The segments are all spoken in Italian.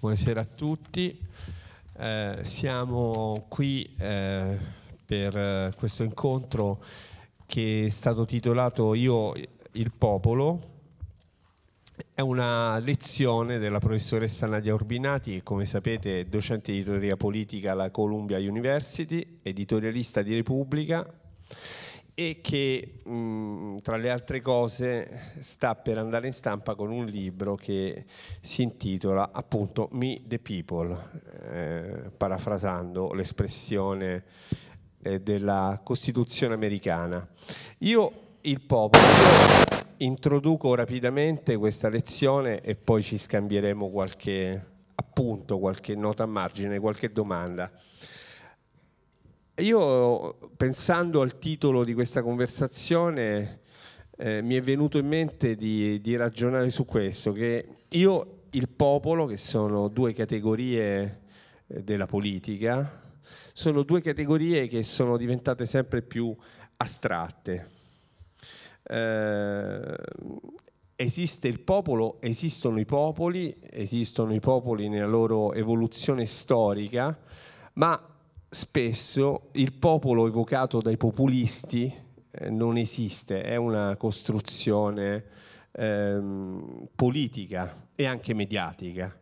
Buonasera a tutti, eh, siamo qui eh, per eh, questo incontro che è stato titolato Io il popolo. È una lezione della professoressa Nadia Urbinati, che come sapete è docente di teoria politica alla Columbia University, editorialista di Repubblica e che mh, mm, tra le altre cose sta per andare in stampa con un libro che si intitola appunto Me the People, eh, parafrasando l'espressione eh, della Costituzione americana. Io il popolo introduco rapidamente questa lezione e poi ci scambieremo qualche appunto, qualche nota a margine, qualche domanda. Io pensando al titolo di questa conversazione eh, mi è venuto in mente di, di, ragionare su questo, che io, il popolo, che sono due categorie eh, della politica, sono due categorie che sono diventate sempre più astratte. Eh, esiste il popolo, esistono i popoli, esistono i popoli nella loro evoluzione storica, ma spesso il popolo evocato dai populisti eh, non esiste, è una costruzione ehm, politica e anche mediatica.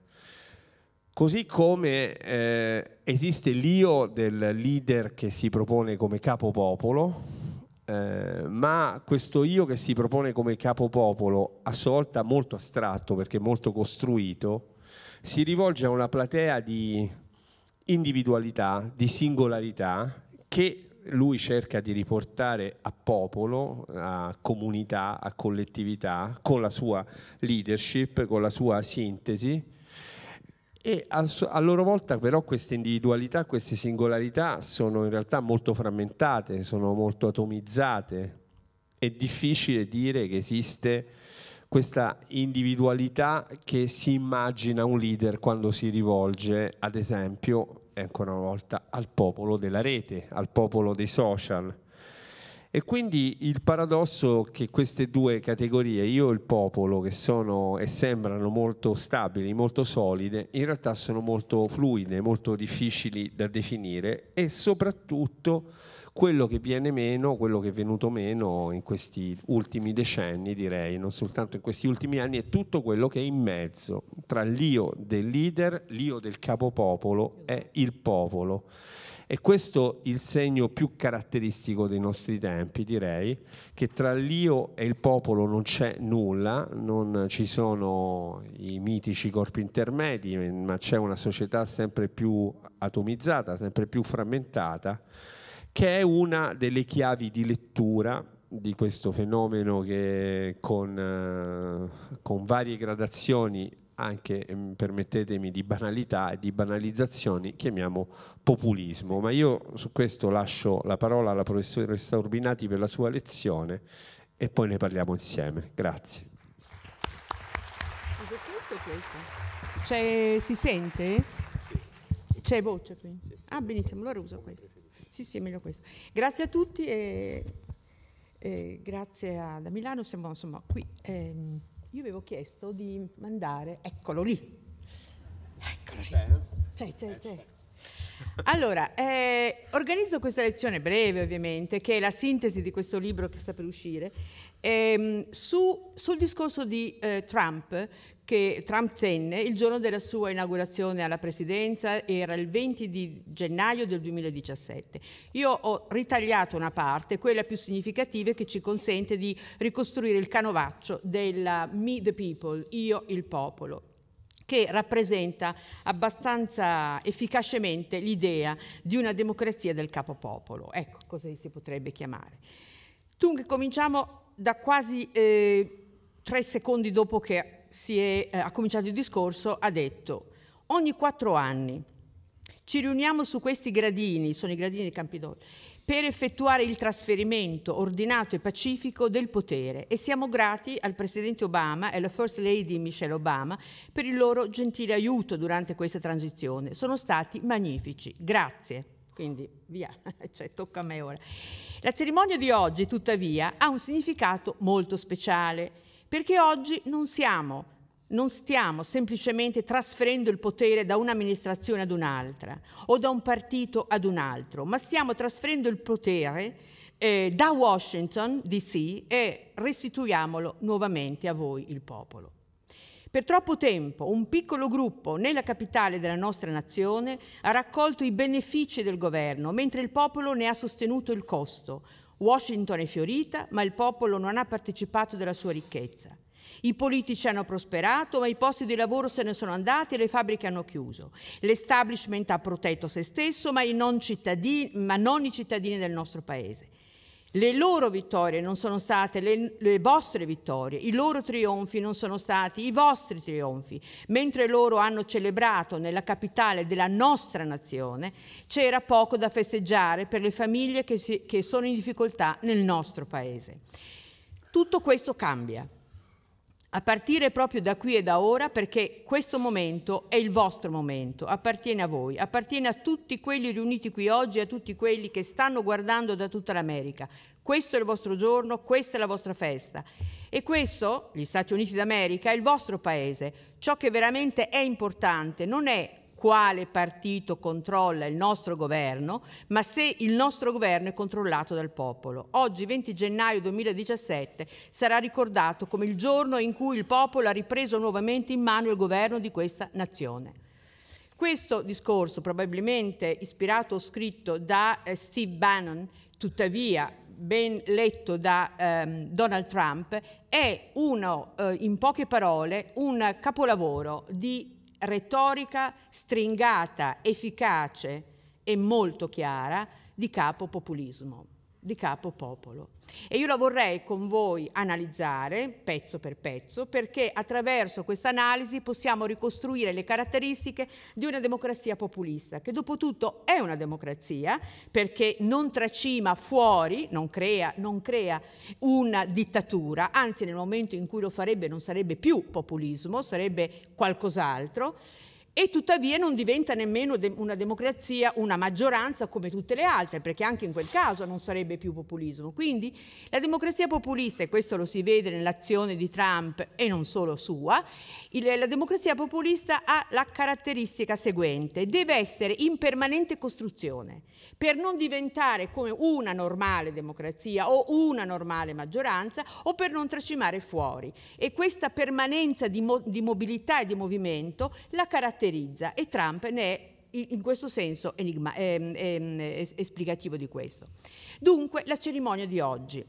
Così come eh, esiste l'io del leader che si propone come capopopolo, eh, ma questo io che si propone come capopopolo, a sua volta molto astratto perché molto costruito, si rivolge a una platea di individualità, di singolarità che lui cerca di riportare a popolo, a comunità, a collettività, con la sua leadership, con la sua sintesi. E a loro volta però queste individualità, queste singolarità sono in realtà molto frammentate, sono molto atomizzate. È difficile dire che esiste questa individualità che si immagina un leader quando si rivolge, ad esempio, ancora ecco una volta, al popolo della rete, al popolo dei social. E quindi il paradosso che queste due categorie, io e il popolo, che sono e sembrano molto stabili, molto solide, in realtà sono molto fluide, molto difficili da definire e soprattutto quello che viene meno, quello che è venuto meno in questi ultimi decenni, direi, non soltanto in questi ultimi anni, è tutto quello che è in mezzo tra l'io del leader, l'io del capopopolo e il popolo. E questo è il segno più caratteristico dei nostri tempi, direi, che tra l'io e il popolo non c'è nulla, non ci sono i mitici corpi intermedi, ma c'è una società sempre più atomizzata, sempre più frammentata che è una delle chiavi di lettura di questo fenomeno che con, eh, con varie gradazioni anche mm, permettetemi di banalità e di banalizzazioni chiamiamo populismo ma io su questo lascio la parola alla professoressa Urbinati per la sua lezione e poi ne parliamo insieme grazie C'è, si sente? C'è voce qui? Ah benissimo, allora uso questo sì, sì, è meglio questo. Grazie a tutti e, e grazie a, da Milano siamo insomma qui. Ehm, io avevo chiesto di mandare, eccolo lì. Eccolo lì. C'è, c'è, c'è. Allora, eh, organizzo questa lezione breve ovviamente, che è la sintesi di questo libro che sta per uscire, ehm, su, sul discorso di eh, Trump che Trump tenne il giorno della sua inaugurazione alla presidenza, era il 20 di gennaio del 2017. Io ho ritagliato una parte, quella più significativa, che ci consente di ricostruire il canovaccio della Me the People, io il popolo che rappresenta abbastanza efficacemente l'idea di una democrazia del capopopolo. Ecco, così si potrebbe chiamare. Dunque, cominciamo da quasi eh, tre secondi dopo che si è, eh, ha cominciato il discorso, ha detto ogni quattro anni ci riuniamo su questi gradini, sono i gradini di Campidoglio, per effettuare il trasferimento ordinato e pacifico del potere e siamo grati al Presidente Obama e alla First Lady Michelle Obama per il loro gentile aiuto durante questa transizione. Sono stati magnifici. Grazie. Quindi via, cioè, tocca a me ora. La cerimonia di oggi, tuttavia, ha un significato molto speciale perché oggi non siamo non stiamo semplicemente trasferendo il potere da un'amministrazione ad un'altra o da un partito ad un altro, ma stiamo trasferendo il potere eh, da Washington DC e restituiamolo nuovamente a voi, il popolo. Per troppo tempo un piccolo gruppo nella capitale della nostra nazione ha raccolto i benefici del governo, mentre il popolo ne ha sostenuto il costo. Washington è fiorita, ma il popolo non ha partecipato della sua ricchezza. I politici hanno prosperato, ma i posti di lavoro se ne sono andati e le fabbriche hanno chiuso. L'establishment ha protetto se stesso, ma non, ma non i cittadini del nostro paese. Le loro vittorie non sono state le, le, vostre vittorie, i loro trionfi non sono stati i vostri trionfi. Mentre loro hanno celebrato nella capitale della nostra nazione, c'era poco da festeggiare per le famiglie che, si, che sono in difficoltà nel nostro paese. Tutto questo cambia a partire proprio da qui e da ora, perché questo momento è il vostro momento, appartiene a voi, appartiene a tutti quelli riuniti qui oggi, a tutti quelli che stanno guardando da tutta l'America. Questo è il vostro giorno, questa è la vostra festa. E questo, gli Stati Uniti d'America, è il vostro paese. Ciò che veramente è importante non è quale partito controlla il nostro governo, ma se il nostro governo è controllato dal popolo. Oggi, 20 gennaio 2017, sarà ricordato come il giorno in cui il popolo ha ripreso nuovamente in mano il governo di questa nazione. Questo discorso, probabilmente ispirato o scritto da eh, Steve Bannon, tuttavia ben letto da ehm, Donald Trump, è uno, eh, in poche parole, un capolavoro di retorica stringata, efficace e molto chiara di capo populismo di capo popolo. E io la vorrei con voi analizzare pezzo per pezzo perché attraverso questa analisi possiamo ricostruire le caratteristiche di una democrazia populista, che dopo tutto è una democrazia perché non tracima fuori, non crea, non crea una dittatura, anzi nel momento in cui lo farebbe non sarebbe più populismo, sarebbe qualcos'altro e tuttavia non diventa nemmeno de una democrazia una maggioranza come tutte le altre, perché anche in quel caso non sarebbe più populismo. Quindi la democrazia populista, e questo lo si vede nell'azione di Trump e non solo sua, la democrazia populista ha la caratteristica seguente, deve essere in permanente costruzione, per non diventare come una normale democrazia o una normale maggioranza o per non tracimare fuori. E questa permanenza di, mo di mobilità e di movimento la caratterizza cauterizza e Trump ne è in questo senso enigma, ehm, ehm, esplicativo di questo. Dunque, la cerimonia di oggi.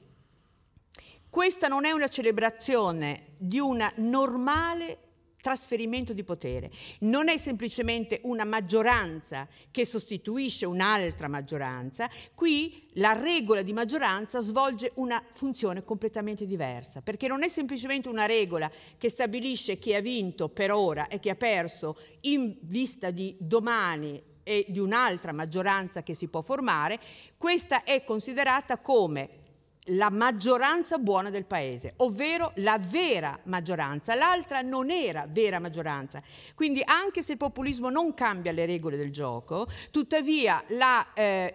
Questa non è una celebrazione di una normale trasferimento di potere, non è semplicemente una maggioranza che sostituisce un'altra maggioranza, qui la regola di maggioranza svolge una funzione completamente diversa, perché non è semplicemente una regola che stabilisce chi ha vinto per ora e chi ha perso in vista di domani e di un'altra maggioranza che si può formare, questa è considerata come la maggioranza buona del paese, ovvero la vera maggioranza. L'altra non era vera maggioranza. Quindi anche se il populismo non cambia le regole del gioco, tuttavia la... Eh,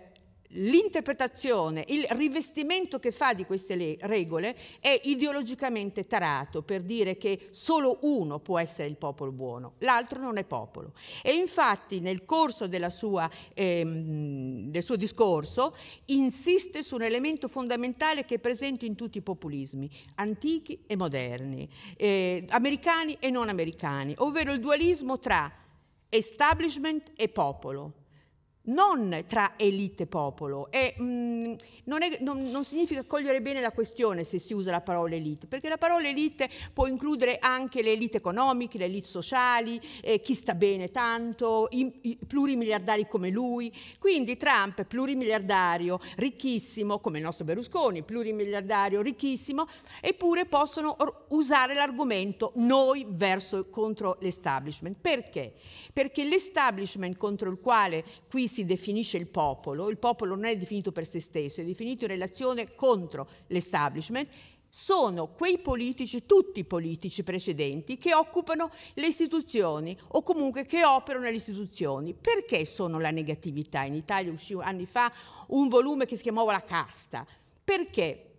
l'interpretazione, il rivestimento che fa di queste regole è ideologicamente tarato per dire che solo uno può essere il popolo buono, l'altro non è popolo. E infatti nel corso sua, ehm, del suo discorso insiste su un elemento fondamentale che è presente in tutti i populismi, antichi e moderni, eh, americani e non americani, ovvero il dualismo tra establishment e popolo non tra elite e popolo. E, mh, mm, non, è, non, non, significa cogliere bene la questione se si usa la parola elite, perché la parola elite può includere anche le elite economiche, le elite sociali, eh, chi sta bene tanto, i, i plurimiliardari come lui. Quindi Trump, è plurimiliardario, ricchissimo, come il nostro Berlusconi, plurimiliardario, ricchissimo, eppure possono or- usare l'argomento noi verso, contro l'establishment. Perché? Perché l'establishment contro il quale qui si definisce il popolo, il popolo non è definito per se stesso, è definito in relazione contro l'establishment, sono quei politici, tutti i politici precedenti, che occupano le istituzioni o comunque che operano nelle istituzioni. Perché sono la negatività? In Italia uscì anni fa un volume che si chiamava La casta. Perché?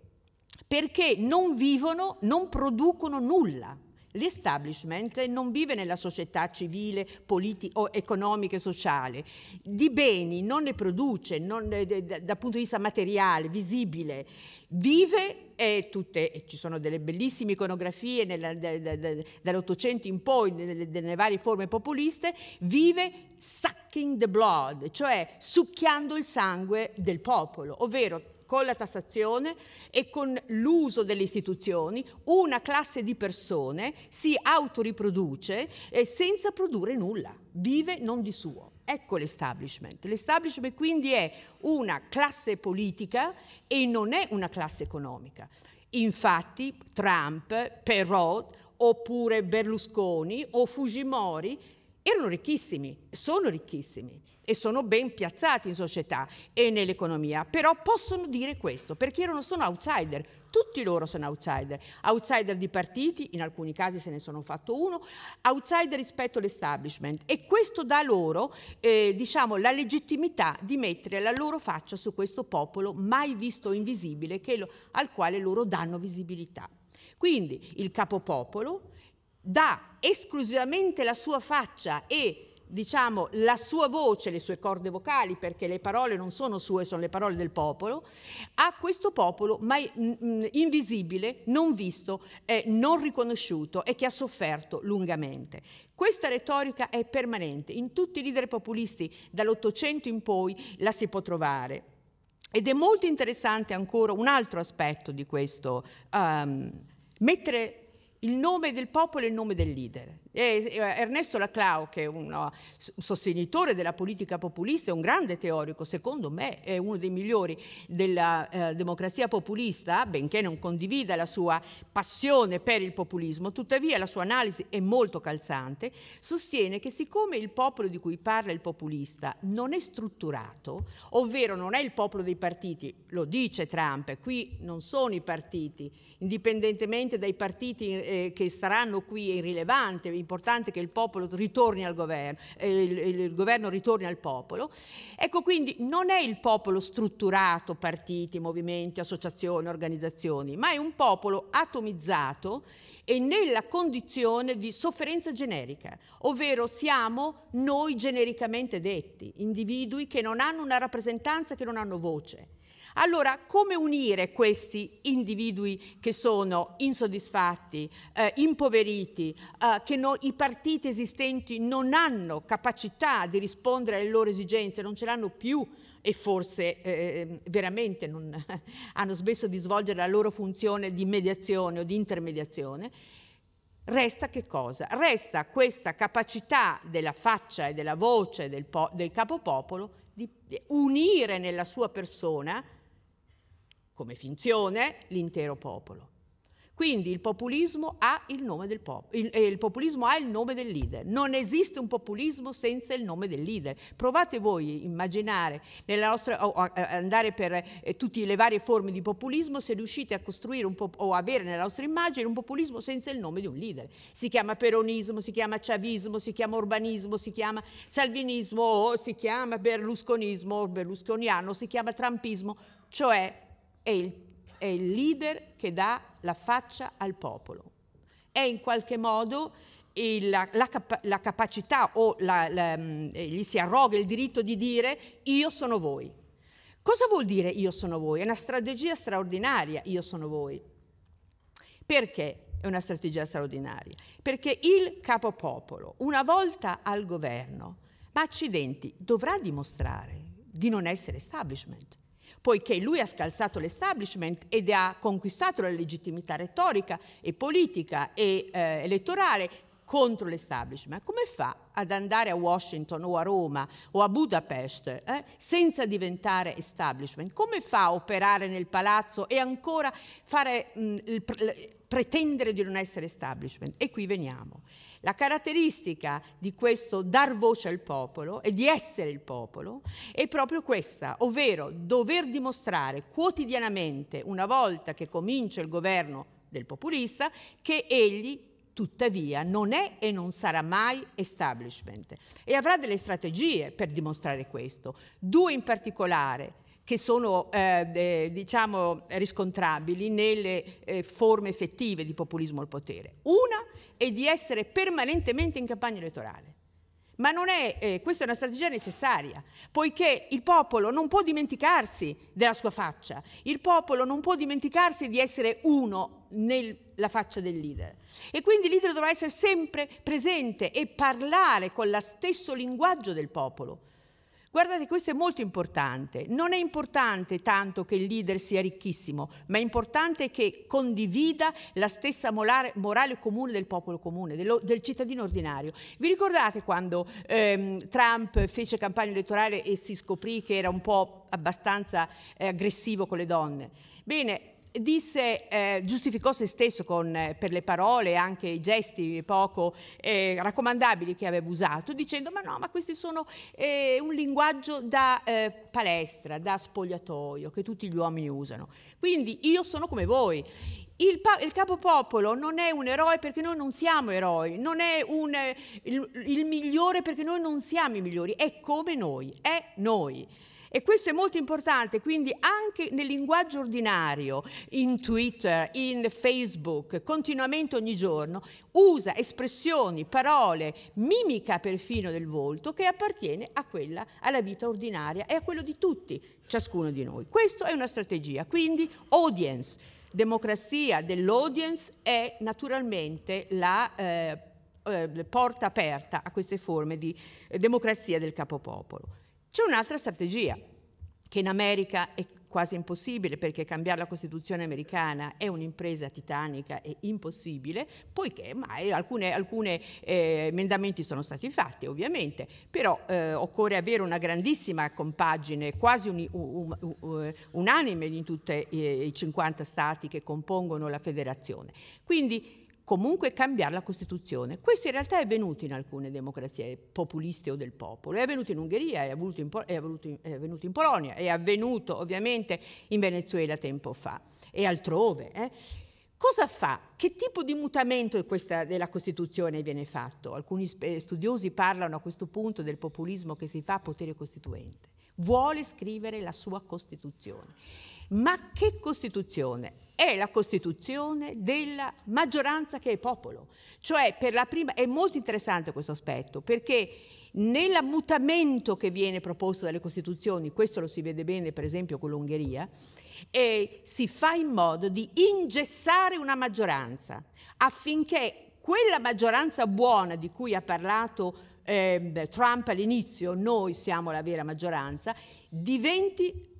Perché non vivono, non producono nulla. L'establishment non vive nella società civile, politica, economica e sociale, di beni non ne produce non, eh, dal punto di vista materiale, visibile, vive e eh, tutte, e ci sono delle bellissime iconografie dall'Ottocento in poi, nelle, nelle varie forme populiste, vive sucking the blood, cioè succhiando il sangue del popolo, ovvero con la tassazione e con l'uso delle istituzioni, una classe di persone si autoriproduce eh, senza produrre nulla, vive non di suo. Ecco l'establishment. L'establishment quindi è una classe politica e non è una classe economica. Infatti Trump, Perot, oppure Berlusconi o Fujimori erano ricchissimi, sono ricchissimi e sono ben piazzati in società e nell'economia, però possono dire questo, perché io non sono outsider, tutti loro sono outsider, outsider di partiti, in alcuni casi se ne sono fatto uno, outsider rispetto all'establishment e questo dà loro eh, diciamo, la legittimità di mettere la loro faccia su questo popolo mai visto invisibile lo, al quale loro danno visibilità. Quindi il capopopolo dà esclusivamente la sua faccia e diciamo, la sua voce, le sue corde vocali, perché le parole non sono sue, sono le parole del popolo, a questo popolo mai, invisibile, non visto, eh, non riconosciuto e che ha sofferto lungamente. Questa retorica è permanente, in tutti i leader populisti dall'Ottocento in poi la si può trovare. Ed è molto interessante ancora un altro aspetto di questo, um, mettere il nome del popolo e il nome del leader. E eh, eh, Ernesto Laclau, che è un sostenitore della politica populista, è un grande teorico, secondo me è uno dei migliori della eh, democrazia populista, benché non condivida la sua passione per il populismo, tuttavia la sua analisi è molto calzante, sostiene che siccome il popolo di cui parla il populista non è strutturato, ovvero non è il popolo dei partiti, lo dice Trump, qui non sono i partiti, indipendentemente dai partiti eh, eh, che saranno qui è irrilevante, è importante che il popolo ritorni al governo, eh, il, il, governo ritorni al popolo. Ecco quindi non è il popolo strutturato, partiti, movimenti, associazioni, organizzazioni, ma è un popolo atomizzato e nella condizione di sofferenza generica, ovvero siamo noi genericamente detti, individui che non hanno una rappresentanza, che non hanno voce. Allora, come unire questi individui che sono insoddisfatti, eh, impoveriti, eh, che no, i partiti esistenti non hanno capacità di rispondere alle loro esigenze, non ce l'hanno più e forse eh, veramente non, hanno smesso di svolgere la loro funzione di mediazione o di intermediazione. Resta che cosa? Resta questa capacità della faccia e della voce del, del capopopolo di unire nella sua persona come finzione l'intero popolo. Quindi il populismo, ha il, nome pop il, eh, il populismo, ha il nome del leader. Non esiste un populismo senza il nome del leader. Provate voi a immaginare, nostra, o, a andare per eh, tutte le varie forme di populismo, se riuscite a costruire o avere nella vostra immagine un populismo senza il nome di un leader. Si chiama peronismo, si chiama chavismo, si chiama urbanismo, si chiama salvinismo, si chiama berlusconismo, berlusconiano, si chiama trumpismo. Cioè è il, è il leader che dà la faccia al popolo. È in qualche modo il, la, la, la, capacità o la, mm, eh, gli si arroga il diritto di dire io sono voi. Cosa vuol dire io sono voi? È una strategia straordinaria, io sono voi. Perché è una strategia straordinaria? Perché il capopopolo, una volta al governo, ma accidenti, dovrà dimostrare di non essere establishment poiché lui ha scalzato l'establishment ed ha conquistato la legittimità retorica e politica e eh, elettorale contro l'establishment. Come fa ad andare a Washington o a Roma o a Budapest eh, senza diventare establishment? Come fa a operare nel palazzo e ancora fare, mh, il, pretendere di non essere establishment? E qui veniamo. La caratteristica di questo dar voce al popolo e di essere il popolo è proprio questa, ovvero dover dimostrare quotidianamente, una volta che comincia il governo del populista, che egli tuttavia non è e non sarà mai establishment e avrà delle strategie per dimostrare questo. Due in particolare che sono eh, diciamo, riscontrabili nelle eh, forme effettive di populismo al potere. Una è di essere permanentemente in campagna elettorale. Ma è, eh, questa è una strategia necessaria, poiché il popolo non può dimenticarsi della sua faccia, il popolo non può dimenticarsi di essere uno nella faccia del leader. E quindi il leader dovrà essere sempre presente e parlare con lo stesso linguaggio del popolo Guardate, questo è molto importante. Non è importante tanto che il leader sia ricchissimo, ma è importante che condivida la stessa morale, morale comune del popolo comune, dello, del cittadino ordinario. Vi ricordate quando ehm, Trump fece campagna elettorale e si scoprì che era un po' abbastanza eh, aggressivo con le donne? Bene, disse, eh, giustificò se stesso con, eh, per le parole e anche i gesti poco eh, raccomandabili che aveva usato, dicendo ma no, ma questi sono eh, un linguaggio da eh, palestra, da spogliatoio, che tutti gli uomini usano. Quindi io sono come voi. Il, il capopopolo non è un eroe perché noi non siamo eroi, non è un, eh, il, il migliore perché noi non siamo i migliori, è come noi, è noi. E questo è molto importante, quindi anche nel linguaggio ordinario, in Twitter, in Facebook, continuamente ogni giorno, usa espressioni, parole, mimica perfino del volto che appartiene a quella, alla vita ordinaria e a quello di tutti, ciascuno di noi. Questa è una strategia, quindi audience, democrazia dell'audience è naturalmente la... Eh, eh porta aperta a queste forme di eh, democrazia del capopopolo. C'è un'altra strategia che in America è quasi impossibile perché cambiare la Costituzione americana è un'impresa titanica e impossibile, poiché ma eh, alcuni eh, emendamenti sono stati fatti ovviamente, però eh, occorre avere una grandissima compagine, quasi un, un, un, unanime in tutti eh, i 50 stati che compongono la federazione. Quindi comunque cambiare la Costituzione. Questo in realtà è avvenuto in alcune democrazie populiste o del popolo, è avvenuto in Ungheria, è avvenuto in, Pol- è avvenuto in, è avvenuto in Polonia, è avvenuto ovviamente in Venezuela tempo fa e altrove. Eh. Cosa fa? Che tipo di mutamento questa, della Costituzione viene fatto? Alcuni studiosi parlano a questo punto del populismo che si fa a potere costituente. Vuole scrivere la sua Costituzione. Ma che Costituzione? è la costituzione della maggioranza che è popolo. Cioè, per la prima, è molto interessante questo aspetto, perché nel mutamento che viene proposto dalle Costituzioni, questo lo si vede bene per esempio con l'Ungheria, eh, si fa in modo di ingessare una maggioranza affinché quella maggioranza buona di cui ha parlato eh, Trump all'inizio, noi siamo la vera maggioranza, diventi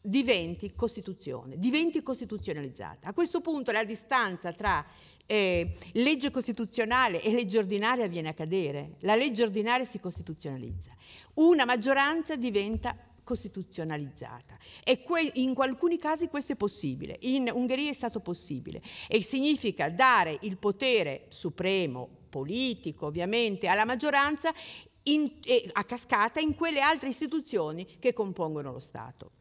diventi Costituzione, diventi costituzionalizzata. A questo punto la distanza tra eh, legge costituzionale e legge ordinaria viene a cadere, la legge ordinaria si costituzionalizza, una maggioranza diventa costituzionalizzata e in alcuni casi questo è possibile, in Ungheria è stato possibile e significa dare il potere supremo, politico ovviamente, alla maggioranza in, eh, a cascata in quelle altre istituzioni che compongono lo Stato.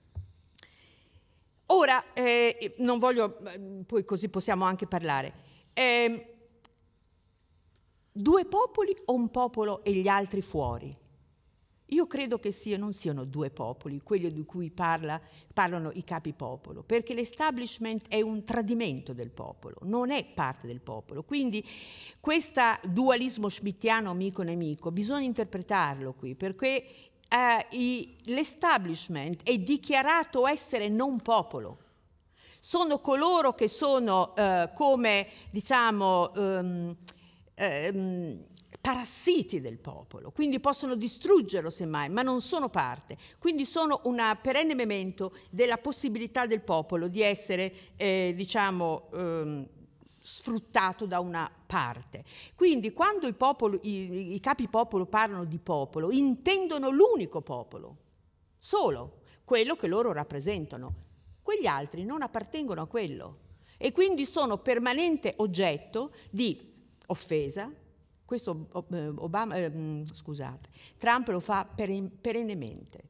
Ora, eh, non voglio, eh, poi così possiamo anche parlare. Eh, due popoli o un popolo e gli altri fuori? Io credo che sia, non siano due popoli, quelli di cui parla, parlano i capi popolo, perché l'establishment è un tradimento del popolo, non è parte del popolo. Quindi questo dualismo schmittiano amico-nemico bisogna interpretarlo qui, perché eh, l'establishment è dichiarato essere non popolo. Sono coloro che sono eh, come, diciamo, ehm, ehm, parassiti del popolo, quindi possono distruggerlo semmai, ma non sono parte. Quindi sono un perenne memento della possibilità del popolo di essere, eh, diciamo, ehm, sfruttato da una parte. Quindi quando i, popolo, i, i capi popolo parlano di popolo, intendono l'unico popolo, solo quello che loro rappresentano. Quegli altri non appartengono a quello e quindi sono permanente oggetto di offesa. Questo eh, Obama, eh, scusate, Trump lo fa perennemente.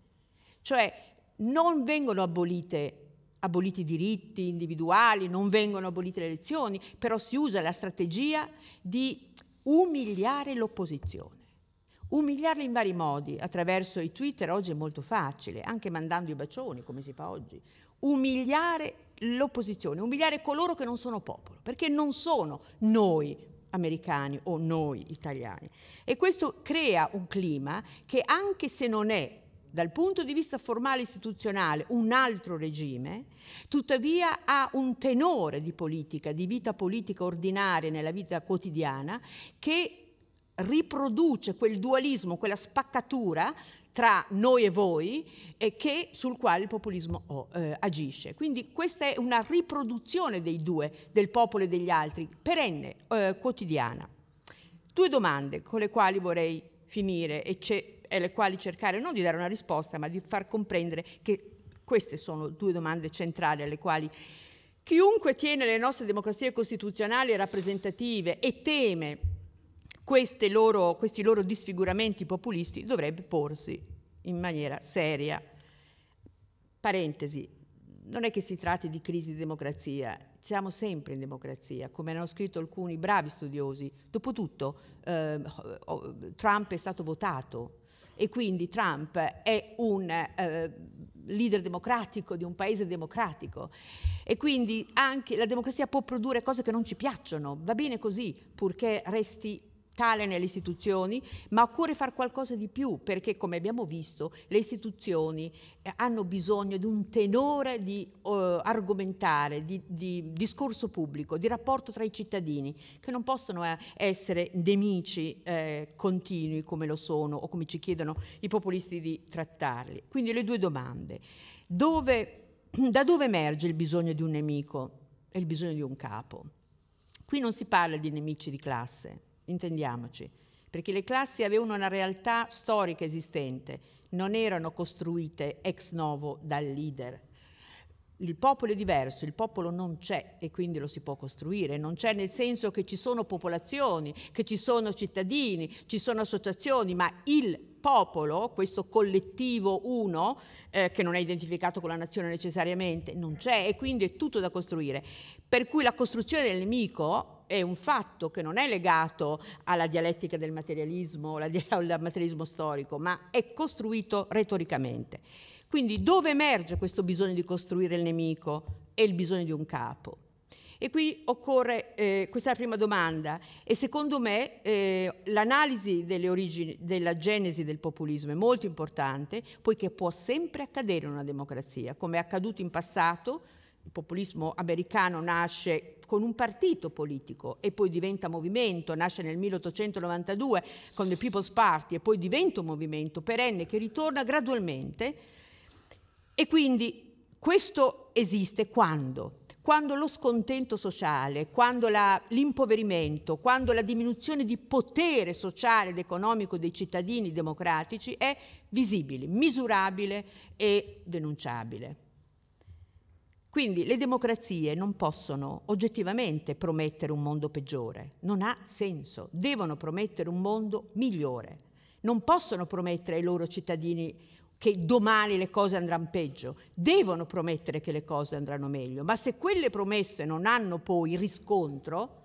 Cioè non vengono abolite aboliti i diritti individuali, non vengono abolite le elezioni, però si usa la strategia di umiliare l'opposizione. Umiliarli in vari modi, attraverso i Twitter oggi è molto facile, anche mandando i bacioni come si fa oggi. Umiliare l'opposizione, umiliare coloro che non sono popolo, perché non sono noi americani o noi italiani. E questo crea un clima che anche se non è dal punto di vista formale istituzionale un altro regime, tuttavia ha un tenore di politica, di vita politica ordinaria nella vita quotidiana che riproduce quel dualismo, quella spaccatura tra noi e voi e che, sul quale il populismo oh, eh, agisce. Quindi questa è una riproduzione dei due, del popolo e degli altri, perenne, eh, quotidiana. Due domande con le quali vorrei finire e c'è e alle quali cercare non di dare una risposta, ma di far comprendere che queste sono due domande centrali alle quali chiunque tiene le nostre democrazie costituzionali rappresentative e teme loro, questi loro disfiguramenti populisti dovrebbe porsi in maniera seria. Parentesi, non è che si tratti di crisi di democrazia, siamo sempre in democrazia, come hanno scritto alcuni bravi studiosi. Dopotutto eh, Trump è stato votato e quindi Trump è un eh, leader democratico di un paese democratico e quindi anche la democrazia può produrre cose che non ci piacciono, va bene così purché resti tale nelle istituzioni, ma occorre fare qualcosa di più perché, come abbiamo visto, le istituzioni eh, hanno bisogno di un tenore di uh, argomentare, di, di, discorso pubblico, di rapporto tra i cittadini, che non possono eh, essere nemici eh, continui come lo sono o come ci chiedono i populisti di trattarli. Quindi le due domande. Dove, da dove emerge il bisogno di un nemico e il bisogno di un capo? Qui non si parla di nemici di classe, intendiamoci, perché le classi avevano una realtà storica esistente, non erano costruite ex novo dal leader, il popolo è diverso, il popolo non c'è e quindi lo si può costruire, non c'è nel senso che ci sono popolazioni, che ci sono cittadini, ci sono associazioni, ma il popolo, questo collettivo uno, eh, che non è identificato con la nazione necessariamente, non c'è e quindi è tutto da costruire. Per cui la costruzione del nemico è un fatto che non è legato alla dialettica del materialismo, o al materialismo storico, ma è costruito retoricamente. Quindi dove emerge questo bisogno di costruire il nemico e il bisogno di un capo? E qui occorre, eh, questa è la prima domanda, e secondo me eh, l'analisi delle origini, della genesi del populismo è molto importante, poiché può sempre accadere in una democrazia, come è accaduto in passato, il populismo americano nasce con un partito politico e poi diventa movimento, nasce nel 1892 con il People's Party e poi diventa un movimento perenne che ritorna gradualmente e quindi questo esiste quando? Quando lo scontento sociale, quando l'impoverimento, quando la diminuzione di potere sociale ed economico dei cittadini democratici è visibile, misurabile e denunciabile. Quindi le democrazie non possono oggettivamente promettere un mondo peggiore, non ha senso, devono promettere un mondo migliore, non possono promettere ai loro cittadini che domani le cose andranno peggio, devono promettere che le cose andranno meglio, ma se quelle promesse non hanno poi riscontro,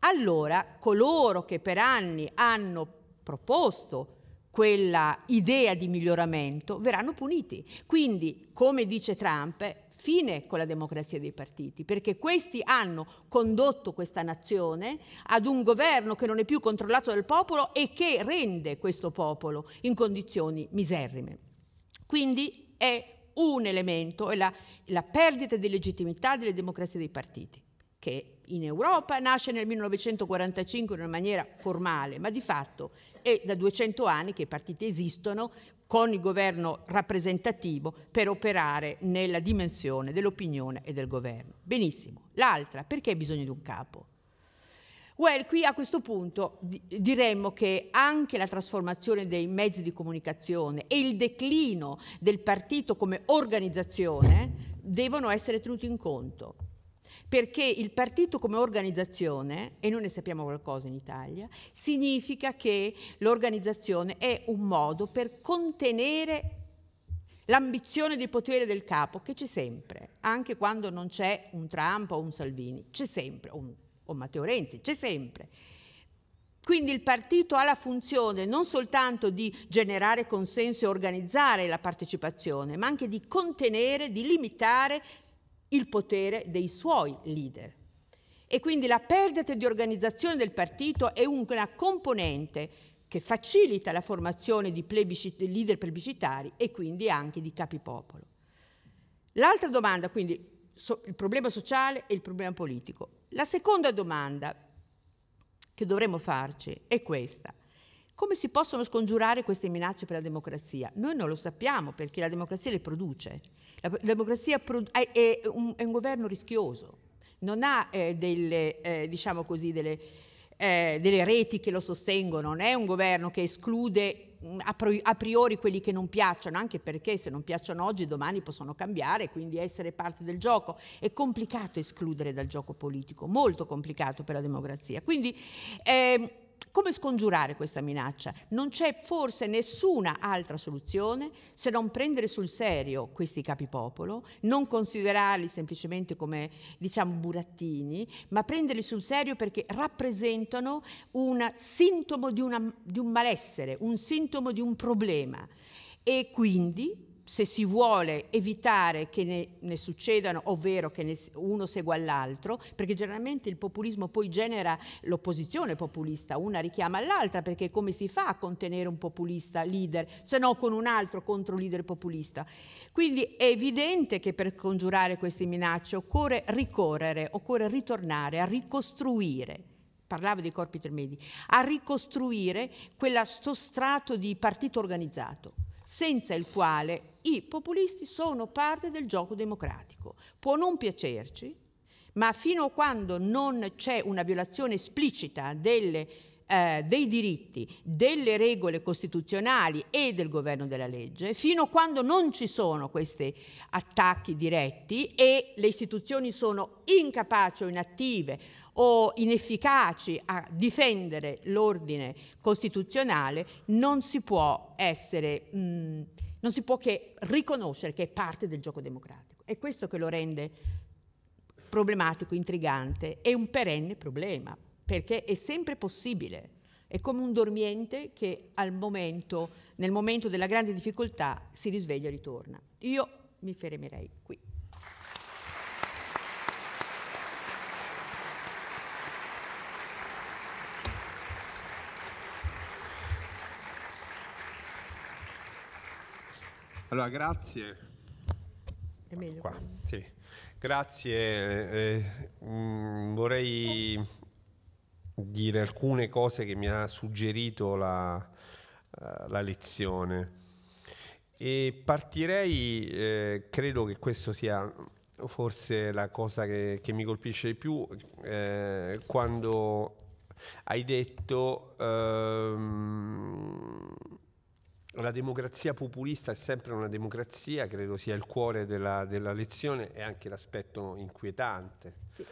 allora coloro che per anni hanno proposto quella idea di miglioramento verranno puniti. Quindi, come dice Trump, fine con la democrazia dei partiti, perché questi hanno condotto questa nazione ad un governo che non è più controllato dal popolo e che rende questo popolo in condizioni miserrime. Quindi è un elemento, è la, la perdita di legittimità delle democrazie dei partiti, che in Europa nasce nel 1945 in una maniera formale, ma di fatto è da 200 anni che i partiti esistono con il governo rappresentativo per operare nella dimensione dell'opinione e del governo. Benissimo. L'altra, perché bisogna di un capo? Well, qui a questo punto diremmo che anche la trasformazione dei mezzi di comunicazione e il declino del partito come organizzazione devono essere tenuti in conto. Perché il partito come organizzazione, e noi ne sappiamo qualcosa in Italia, significa che l'organizzazione è un modo per contenere l'ambizione di potere del capo, che c'è sempre, anche quando non c'è un Trump o un Salvini, c'è sempre, un o Matteo Renzi, c'è sempre. Quindi il partito ha la funzione non soltanto di generare consenso e organizzare la partecipazione, ma anche di contenere, di limitare il potere dei suoi leader. E quindi la perdita di organizzazione del partito è una componente che facilita la formazione di plebiscit leader plebiscitari e quindi anche di capipopolo. L'altra domanda, quindi so il problema sociale e il problema politico. La seconda domanda che dovremmo farci è questa. Come si possono scongiurare queste minacce per la democrazia? Noi non lo sappiamo perché la democrazia le produce. La democrazia è un, è un governo rischioso, non ha eh, delle, eh, diciamo così, delle, eh, delle reti che lo sostengono, non è un governo che esclude Mm, a priori quelli che non piacciono, anche perché se non piacciono oggi, domani possono cambiare, e quindi essere parte del gioco. È complicato escludere dal gioco politico, molto complicato per la democrazia. Quindi eh, come scongiurare questa minaccia? Non c'è forse nessuna altra soluzione se non prendere sul serio questi capipopolo, non considerarli semplicemente come diciamo burattini, ma prenderli sul serio perché rappresentano un sintomo di, una, di un malessere, un sintomo di un problema e quindi se si vuole evitare che ne, ne succedano, ovvero che ne, uno segua l'altro, perché generalmente il populismo poi genera l'opposizione populista, una richiama all'altra, perché come si fa a contenere un populista leader, se no con un altro contro leader populista? Quindi è evidente che per congiurare queste minacce occorre ricorrere, occorre ritornare a ricostruire parlavo dei corpi intermedi, a ricostruire quello strato di partito organizzato senza il quale i populisti sono parte del gioco democratico. Può non piacerci, ma fino a quando non c'è una violazione esplicita delle, eh, dei diritti, delle regole costituzionali e del governo della legge, fino a quando non ci sono questi attacchi diretti e le istituzioni sono incapaci o inattive o inefficaci a difendere l'ordine costituzionale, non si può essere, mh, mm, non si può che riconoscere che è parte del gioco democratico. È questo che lo rende problematico, intrigante, è un perenne problema, perché è sempre possibile. È come un dormiente che momento, nel momento della grande difficoltà si risveglia e ritorna. Io mi fermerei qui. Allora, grazie. È meglio. Qua, sì. Grazie. Eh, mh, mm, vorrei dire alcune cose che mi ha suggerito la, uh, la lezione. E partirei, eh, credo che questo sia forse la cosa che, che mi colpisce di più, eh, quando hai detto... Um, la democrazia populista è sempre una democrazia, credo sia il cuore della, della lezione e anche l'aspetto inquietante. Sì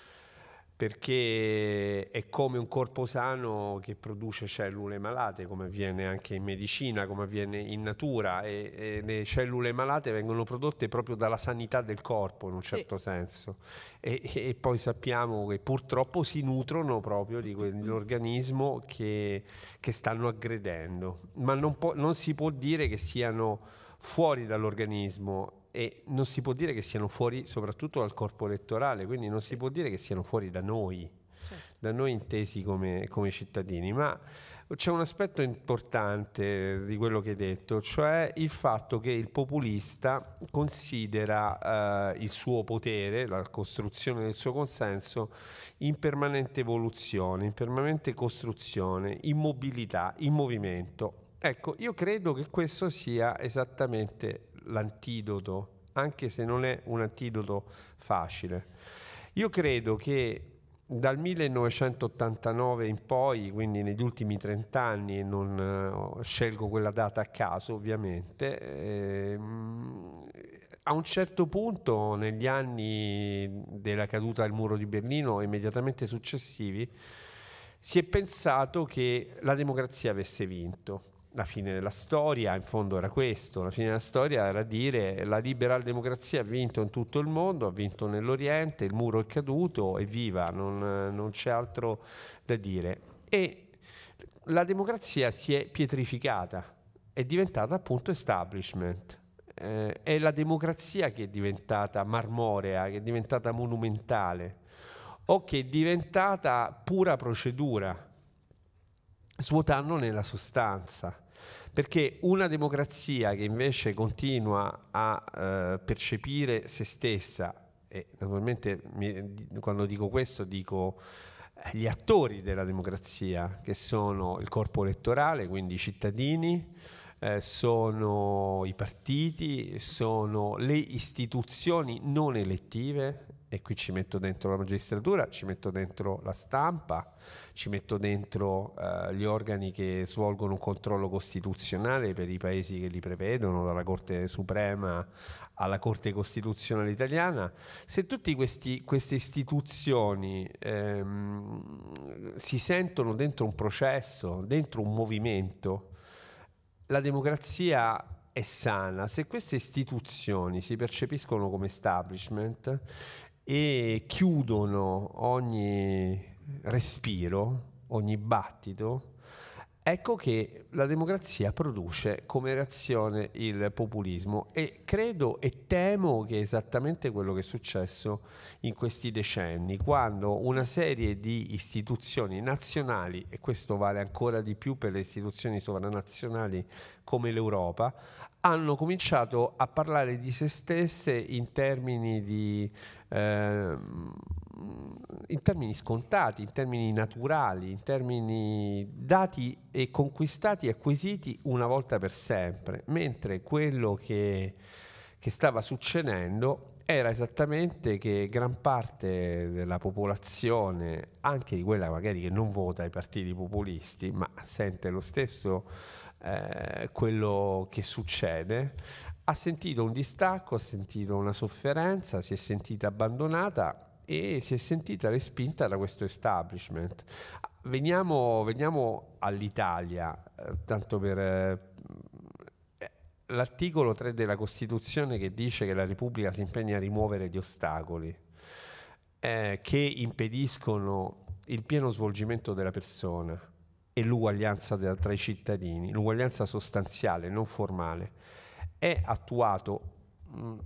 perché è come un corpo sano che produce cellule malate, come avviene anche in medicina, come avviene in natura, e, e le cellule malate vengono prodotte proprio dalla sanità del corpo in un certo sì. senso. E, e, poi sappiamo che purtroppo si nutrono proprio di quell'organismo che, che, stanno aggredendo, ma non, può, non si può dire che siano fuori dall'organismo, e non si può dire che siano fuori soprattutto dal corpo elettorale, quindi non si può dire che siano fuori da noi, certo. da noi intesi come, come cittadini, ma c'è un aspetto importante di quello che hai detto, cioè il fatto che il populista considera eh, il suo potere, la costruzione del suo consenso, in permanente evoluzione, in permanente costruzione, in mobilità, in movimento. Ecco, io credo che questo sia esattamente l'antidoto, anche se non è un antidoto facile. Io credo che dal 1989 in poi, quindi negli ultimi 30 anni, e non eh, scelgo quella data a caso ovviamente, ehm, a un certo punto negli anni della caduta del muro di Berlino, immediatamente successivi, si è pensato che la democrazia avesse vinto la fine della storia, in fondo era questo, la fine della storia era dire la liberal democrazia ha vinto in tutto il mondo, ha vinto nell'Oriente, il muro è caduto, evviva, non, non c'è altro da dire. E la democrazia si è pietrificata, è diventata appunto establishment. Eh, è la democrazia che è diventata marmorea, che è diventata monumentale o che è diventata pura procedura svuotarlo nella sostanza. Perché una democrazia che invece continua a eh, percepire se stessa, e naturalmente mi, quando dico questo dico eh, gli attori della democrazia, che sono il corpo elettorale, quindi i cittadini, eh, sono i partiti, sono le istituzioni non elettive, e qui ci metto dentro la magistratura, ci metto dentro la stampa, ci metto dentro eh, gli organi che svolgono un controllo costituzionale per i paesi che li prevedono, dalla Corte Suprema alla Corte Costituzionale italiana, se tutte queste istituzioni ehm, si sentono dentro un processo, dentro un movimento, la democrazia è sana se queste istituzioni si percepiscono come establishment e chiudono ogni respiro, ogni battito, ecco che la democrazia produce come reazione il populismo e credo e temo che è esattamente quello che è successo in questi decenni, quando una serie di istituzioni nazionali, e questo vale ancora di più per le istituzioni sovranazionali come l'Europa, hanno cominciato a parlare di se stesse in termini, di, eh, in termini scontati, in termini naturali, in termini dati e conquistati e acquisiti una volta per sempre, mentre quello che, che stava succedendo era esattamente che gran parte della popolazione, anche di quella magari che non vota i partiti populisti, ma sente lo stesso eh, quello che succede, ha sentito un distacco, ha sentito una sofferenza, si è sentita abbandonata e si è sentita respinta da questo establishment. Veniamo, veniamo all'Italia, eh, tanto per... Eh, l'articolo 3 della Costituzione che dice che la Repubblica si impegna a rimuovere gli ostacoli che impediscono il pieno svolgimento della persona, e l'uguaglianza tra i cittadini, l'uguaglianza sostanziale, non formale, è attuato, mm,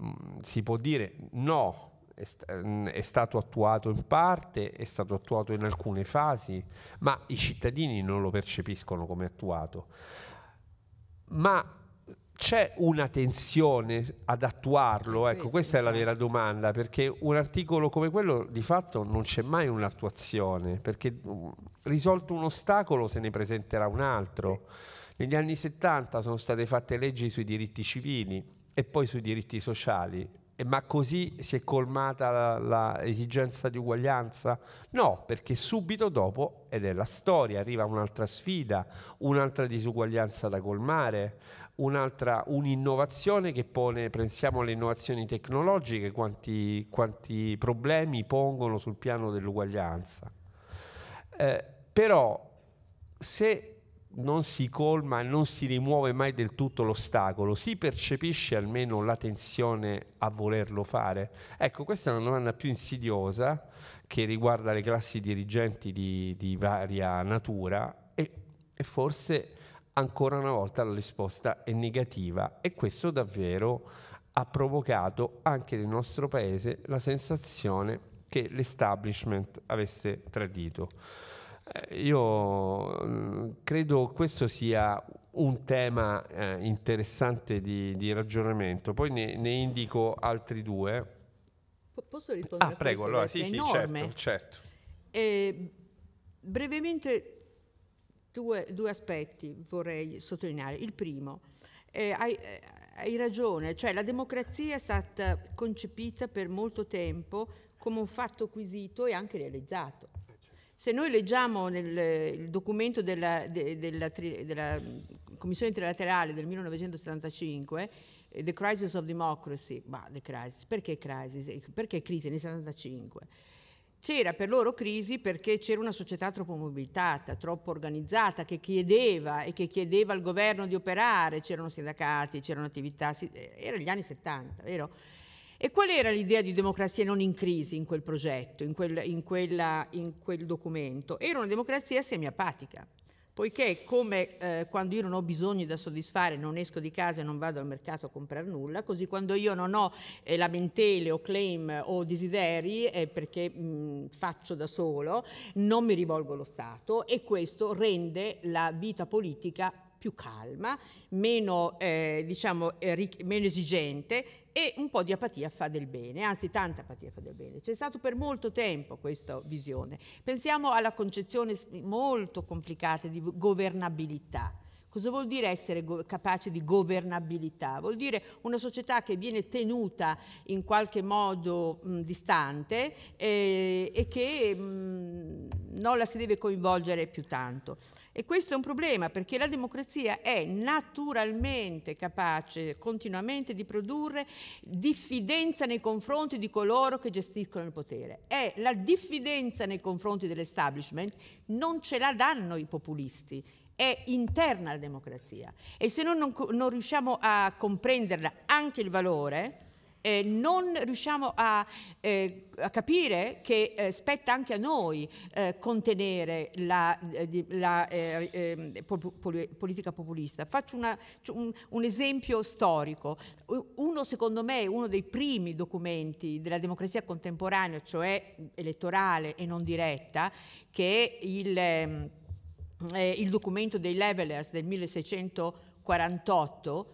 mm, si può dire no, è, mm, è, stato attuato in parte, è stato attuato in alcune fasi, ma i cittadini non lo percepiscono come attuato. Ma c'è una tensione ad attuarlo? Ecco, questa è la vera domanda, perché un articolo come quello di fatto non c'è mai un'attuazione, perché risolto un ostacolo se ne presenterà un altro. Negli anni 70 sono state fatte leggi sui diritti civili e poi sui diritti sociali, ma così si è colmata l'esigenza di uguaglianza? No, perché subito dopo, ed è la storia, arriva un'altra sfida, un'altra disuguaglianza da colmare, un'altra, un'innovazione che pone, pensiamo alle innovazioni tecnologiche, quanti, quanti problemi pongono sul piano dell'uguaglianza. Eh, però se non si colma e non si rimuove mai del tutto l'ostacolo, si percepisce almeno la tensione a volerlo fare? Ecco, questa è una domanda più insidiosa che riguarda le classi dirigenti di, di varia natura e, e forse ancora una volta la risposta è negativa e questo davvero ha provocato anche nel nostro paese la sensazione che l'establishment avesse tradito. Eh, io mm, credo questo sia un tema eh, interessante di, di, ragionamento, poi ne, ne, indico altri due. posso rispondere? Ah, prego, allora sì, sì, certo, certo. Eh, brevemente due, due aspetti vorrei sottolineare. Il primo, eh, hai, eh, hai ragione, cioè la democrazia è stata concepita per molto tempo come un fatto acquisito e anche realizzato. Se noi leggiamo nel documento della, de, della, della, Commissione trilaterale del 1975, eh, The Crisis of Democracy, bah, the crisis. Perché, crisis, eh, perché crisi nel 1975? c'era per loro crisi perché c'era una società troppo mobilitata, troppo organizzata, che chiedeva e che chiedeva al governo di operare, c'erano sindacati, c'erano attività, eh, erano gli anni 70, vero? E qual era l'idea di democrazia non in crisi in quel progetto, in quel, in quella, in quel documento? Era una democrazia semiapatica poiché come eh, quando io non ho bisogni da soddisfare non esco di casa e non vado al mercato a comprare nulla, così quando io non ho eh, lamentele o claim o desideri eh, perché mh, faccio da solo, non mi rivolgo allo Stato e questo rende la vita politica più calma, meno, eh, diciamo, eh, meno esigente e un po' di apatia fa del bene, anzi tanta apatia fa del bene. C'è stato per molto tempo questa visione. Pensiamo alla concezione molto complicata di governabilità. Cosa vuol dire essere capace di governabilità? Vuol dire una società che viene tenuta in qualche modo mh, distante eh, e che mh, non la si deve coinvolgere più tanto. E questo è un problema perché la democrazia è naturalmente capace continuamente di produrre diffidenza nei confronti di coloro che gestiscono il potere. È la diffidenza nei confronti dell'establishment non ce la danno i populisti è interna alla democrazia e se noi non, non riusciamo a comprenderla anche il valore, eh, non riusciamo a, eh, a capire che eh, spetta anche a noi eh, contenere la, eh, la eh, ehm, pol- politica populista. Faccio una, un, un, esempio storico. Uno, secondo me, uno dei primi documenti della democrazia contemporanea, cioè elettorale e non diretta, che è il, ehm, il documento dei Levelers del 1648,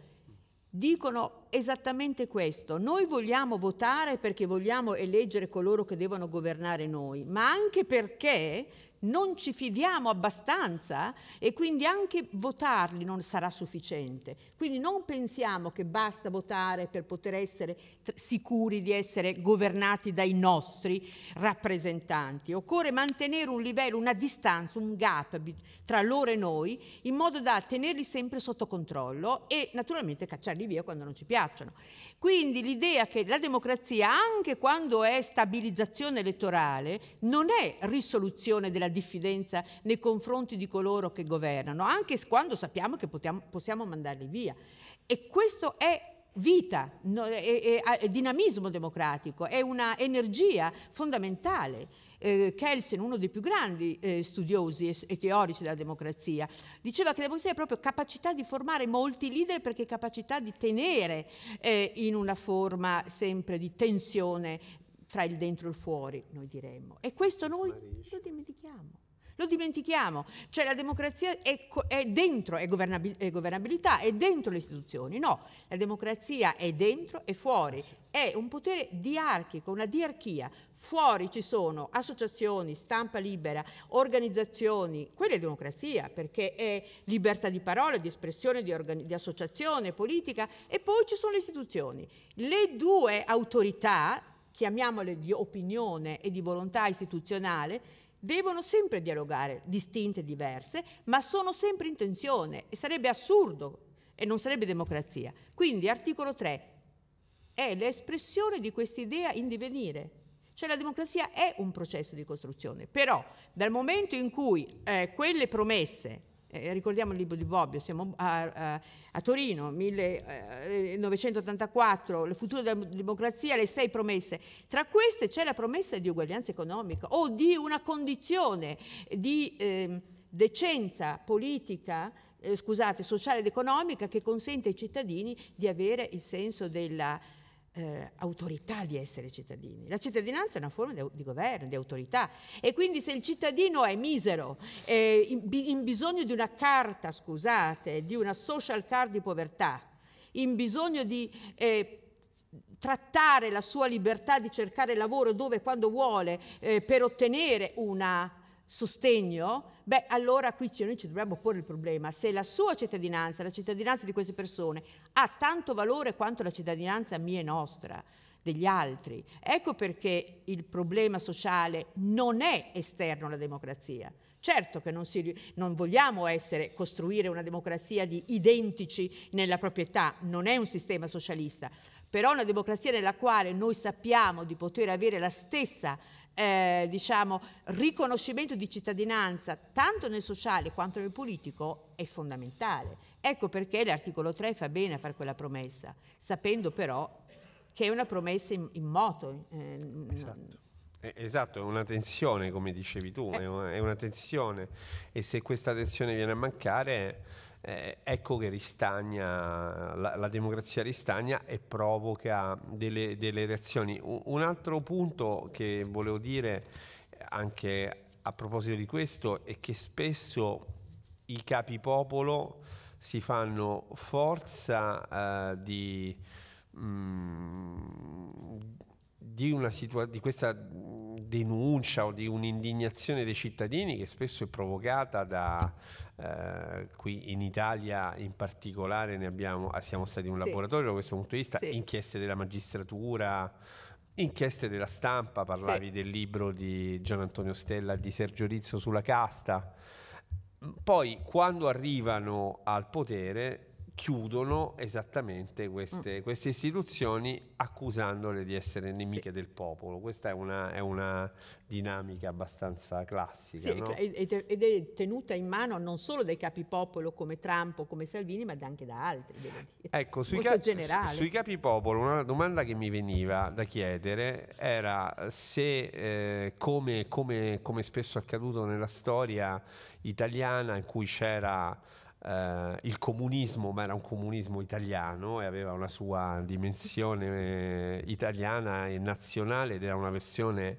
dicono esattamente questo. Noi vogliamo votare perché vogliamo eleggere coloro che devono governare noi, ma anche perché non ci fidiamo abbastanza e quindi anche votarli non sarà sufficiente. Quindi non pensiamo che basta votare per poter essere sicuri di essere governati dai nostri rappresentanti. Occorre mantenere un livello, una distanza, un gap tra loro e noi in modo da tenerli sempre sotto controllo e naturalmente cacciarli via quando non ci piacciono. Quindi l'idea che la democrazia, anche quando è stabilizzazione elettorale, non è risoluzione della diffidenza nei confronti di coloro che governano, anche quando sappiamo che potiamo, possiamo mandarli via. E questo è vita, no, è, è, è dinamismo democratico, è una energia fondamentale. Eh, Kelsen, uno dei più grandi eh, studiosi e, e, teorici della democrazia, diceva che la democrazia è proprio capacità di formare molti leader perché è capacità di tenere eh, in una forma sempre di tensione fra il dentro e il fuori, noi diremmo. E questo noi lo dimentichiamo. Lo dimentichiamo, cioè la democrazia è, è dentro, è, governabil- è, governabilità, è dentro le istituzioni. No, la democrazia è dentro e fuori, è un potere diarchico, una diarchia. Fuori ci sono associazioni, stampa libera, organizzazioni, quella è democrazia perché è libertà di parola, di espressione, di, organi- di associazione, politica e poi ci sono le istituzioni. Le due autorità chiamiamole di opinione e di volontà istituzionale, devono sempre dialogare, distinte e diverse, ma sono sempre in tensione e sarebbe assurdo e non sarebbe democrazia. Quindi articolo 3 è l'espressione di questa idea in divenire. Cioè la democrazia è un processo di costruzione, però dal momento in cui eh, quelle promesse eh, ricordiamo il libro di Bobbio, siamo a, a, a Torino, 1984, eh, il futuro della democrazia, le sei promesse. Tra queste c'è la promessa di uguaglianza economica o di una condizione di eh, decenza politica eh, scusate, sociale ed economica che consente ai cittadini di avere il senso della eh, autorità di essere cittadini. La cittadinanza è una forma di, di, governo, di autorità e quindi se il cittadino è misero, eh, in, in, bisogno di una carta, scusate, di una social card di povertà, in bisogno di eh, trattare la sua libertà di cercare lavoro dove e quando vuole eh, per ottenere una sostegno, beh allora qui noi ci dobbiamo porre il problema se la sua cittadinanza, la cittadinanza di queste persone ha tanto valore quanto la cittadinanza mia e nostra degli altri. Ecco perché il problema sociale non è esterno alla democrazia. Certo che non, si, non vogliamo essere, costruire una democrazia di identici nella proprietà, non è un sistema socialista, però una democrazia nella quale noi sappiamo di poter avere la stessa eh, diciamo, riconoscimento di cittadinanza tanto nel sociale quanto nel politico è fondamentale. Ecco perché l'articolo 3 fa bene a fare quella promessa, sapendo però che è una promessa in, in moto. Eh, esatto. Eh, esatto, è una tensione, come dicevi tu, eh. è una, tensione e se questa tensione viene a mancare eh, ecco che ristagna, la, la, democrazia ristagna e provoca delle, delle reazioni. Un altro punto che volevo dire eh, anche a proposito di questo è che spesso i capi popolo si fanno forza eh, di, mh, mm, di, situa- di, questa denuncia o di un'indignazione dei cittadini che spesso è provocata da eh, qui in Italia in particolare ne abbiamo, ah, siamo stati un sì. laboratorio da questo punto di vista, sì. inchieste della magistratura, inchieste della stampa, parlavi sì. del libro di Gian Antonio Stella di Sergio Rizzo sulla casta. Poi quando arrivano al potere chiudono esattamente mm. queste, queste, istituzioni accusandole di essere nemiche sì. del popolo. Questa è una, è una dinamica abbastanza classica. Sì, no? ed è tenuta in mano non solo dai capi popolo come Trump o come Salvini, ma anche da altri. Ecco, sui, ca- sui capi popolo una domanda che mi veniva da chiedere era se, eh, come, come, come spesso è accaduto nella storia italiana in cui c'era eh, il comunismo, ma era un comunismo italiano e aveva una sua dimensione eh, italiana e nazionale ed era una versione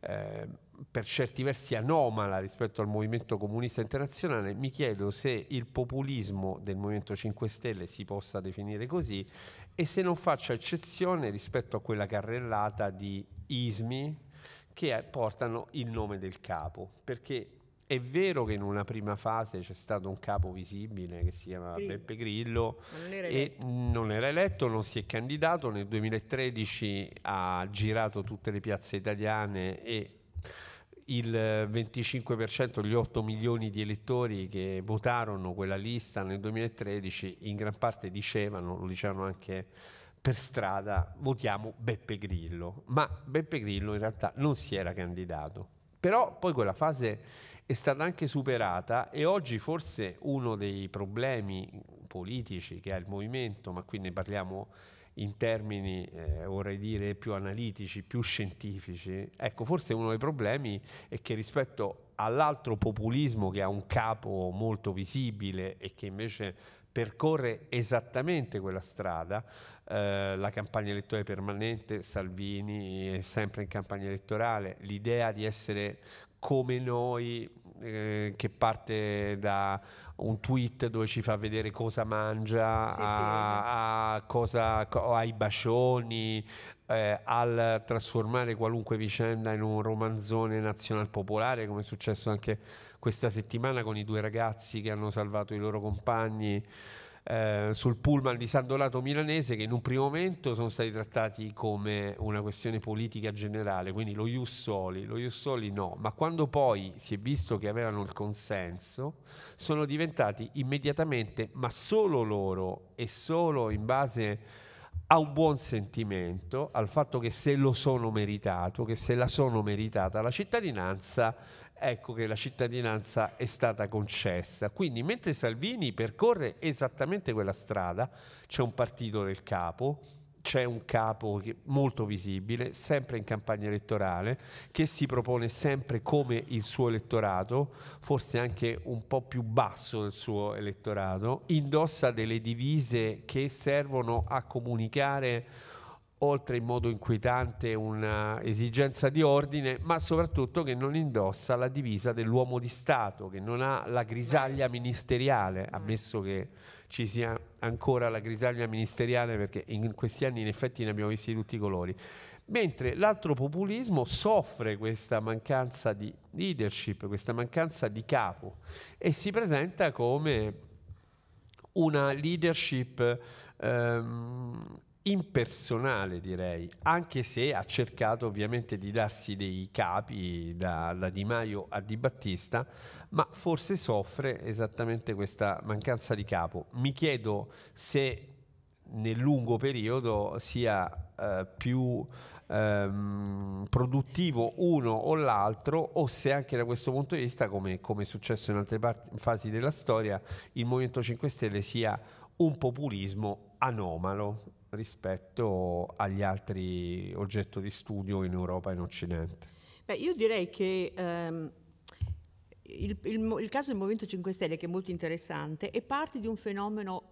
eh, per certi versi anomala rispetto al movimento comunista internazionale, mi chiedo se il populismo del Movimento 5 Stelle si possa definire così e se non faccia eccezione rispetto a quella carrellata di ismi che eh, portano il nome del capo, perché è vero che in una prima fase c'è stato un capo visibile che si chiama Grillo. Beppe Grillo non e non era eletto, non si è candidato, nel 2013 ha girato tutte le piazze italiane e il 25%, gli 8 milioni di elettori che votarono quella lista nel 2013 in gran parte dicevano, lo dicevano anche per strada, votiamo Beppe Grillo, ma Beppe Grillo in realtà non si era candidato. Però poi quella fase è stata anche superata e oggi forse uno dei problemi politici che ha il movimento, ma qui ne parliamo in termini eh, vorrei dire più analitici, più scientifici, ecco forse uno dei problemi è che rispetto all'altro populismo che ha un capo molto visibile e che invece percorre esattamente quella strada, eh, la campagna elettorale permanente, Salvini è sempre in campagna elettorale, l'idea di essere come noi eh, che parte da un tweet dove ci fa vedere cosa mangia sì, a, sì. a esatto. cosa, ai bacioni eh, al trasformare qualunque vicenda in un romanzone nazional popolare come è successo anche questa settimana con i due ragazzi che hanno salvato i loro compagni eh, sul pullman di San Donato Milanese che in un primo momento sono stati trattati come una questione politica generale, quindi lo Jussoli, lo Jussoli no, ma quando poi si è visto che avevano il consenso sono diventati immediatamente, ma solo loro e solo in base a un buon sentimento, al fatto che se lo sono meritato, che se la sono meritata la cittadinanza, ecco che la cittadinanza è stata concessa. Quindi mentre Salvini percorre esattamente quella strada, c'è un partito del capo, c'è un capo molto visibile, sempre in campagna elettorale, che si propone sempre come il suo elettorato, forse anche un po' più basso del suo elettorato, indossa delle divise che servono a comunicare oltre in modo inquietante un'esigenza di ordine, ma soprattutto che non indossa la divisa dell'uomo di Stato, che non ha la grisaglia ministeriale, mm. ammesso che ci sia ancora la grisaglia ministeriale, perché in questi anni in effetti ne abbiamo visti di tutti i colori. Mentre l'altro populismo soffre questa mancanza di leadership, questa mancanza di capo e si presenta come una leadership ehm, impersonale direi, anche se ha cercato ovviamente di darsi dei capi da, da, Di Maio a Di Battista, ma forse soffre esattamente questa mancanza di capo. Mi chiedo se nel lungo periodo sia eh, più ehm, produttivo uno o l'altro o se anche da questo punto di vista, come, come è successo in altre parti, fasi della storia, il Movimento 5 Stelle sia un populismo anomalo rispetto agli altri oggetti di studio in Europa e in Occidente? Beh, io direi che ehm, il, il, il caso del Movimento 5 Stelle, che è molto interessante, è parte di un fenomeno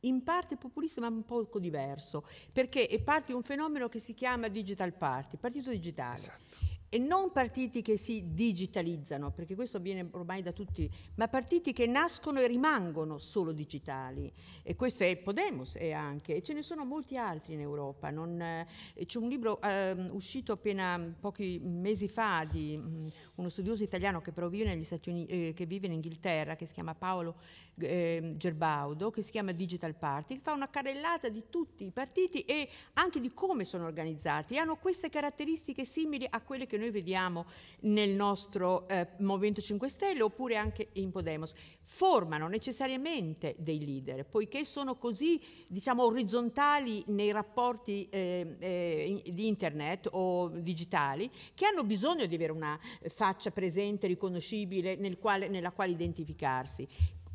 in parte populista ma un poco diverso, perché è parte di un fenomeno che si chiama Digital Party, partito digitale. Esatto e non partiti che si digitalizzano, perché questo viene ormai da tutti, ma partiti che nascono e rimangono solo digitali. E questo è Podemos e anche, e ce ne sono molti altri in Europa. Non, eh, c'è un libro eh, uscito appena pochi mesi fa di mm, uno studioso italiano che però vive negli Stati Uniti, eh, che vive in Inghilterra, che si chiama Paolo eh, Gerbaudo, che si chiama Digital Party, che fa una carrellata di tutti i partiti e anche di come sono organizzati. E hanno queste caratteristiche simili a quelle che noi vediamo nel nostro eh, Movimento 5 Stelle oppure anche in Podemos. Formano necessariamente dei leader, poiché sono così, diciamo, orizzontali nei rapporti ehm, eh, di internet o digitali, che hanno bisogno di avere una eh, faccia presente, riconoscibile, nel quale, nella quale identificarsi.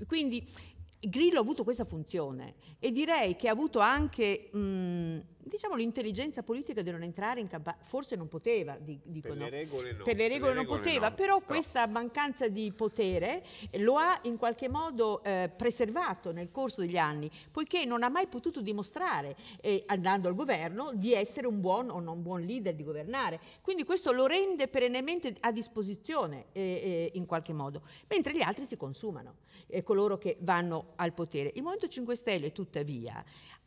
Quindi Grillo ha avuto questa funzione e direi che ha avuto anche mh, diciamo, l'intelligenza politica di non entrare in campagna, forse non poteva, dicono. Per le regole no. Per le regole, per le regole non poteva, no. però no. questa mancanza di potere lo ha in qualche modo eh, preservato nel corso degli anni, poiché non ha mai potuto dimostrare, eh, andando al governo, di essere un buon o non buon leader di governare. Quindi questo lo rende perennemente a disposizione eh, eh in qualche modo, mentre gli altri si consumano, eh, coloro che vanno al potere. Il Movimento 5 Stelle, tuttavia,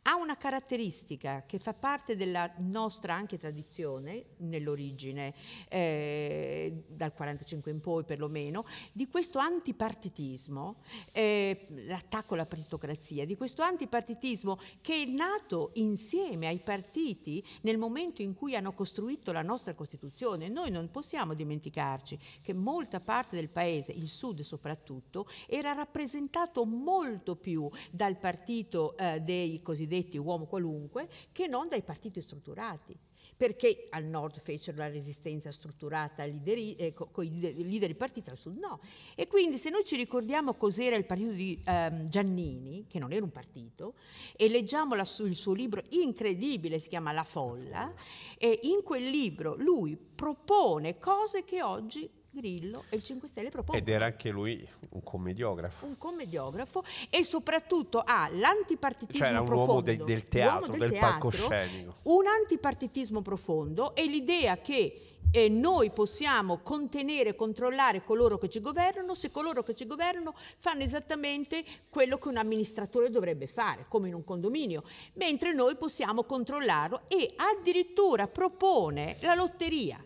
ha una caratteristica che fa parte della nostra anche tradizione, nell'origine, eh, dal 45 in poi perlomeno, di questo antipartitismo, eh, l'attacco alla partitocrazia, di questo antipartitismo che è nato insieme ai partiti nel momento in cui hanno costruito la nostra Costituzione. Noi non possiamo dimenticarci che molta parte del paese, il sud soprattutto, era rappresentato molto più dal partito eh, dei cosiddetti cosiddetti uomo qualunque che non dai partiti strutturati. Perché al nord fecero la resistenza strutturata lideri, eh, con i leader di partito, al sud no. E quindi se noi ci ricordiamo cos'era il partito di ehm, Giannini, che non era un partito, e leggiamo su, il suo libro incredibile, si chiama La Folla, e in quel libro lui propone cose che oggi Grillo e il 5 Stelle propone. Ed era anche lui un commediografo. Un commediografo e soprattutto ha l'antipartitismo cioè era un profondo. uomo de- del teatro, del, del teatro, palcoscenico. Un antipartitismo profondo e l'idea che eh, noi possiamo contenere e controllare coloro che ci governano se coloro che ci governano fanno esattamente quello che un amministratore dovrebbe fare, come in un condominio, mentre noi possiamo controllarlo e addirittura propone la lotteria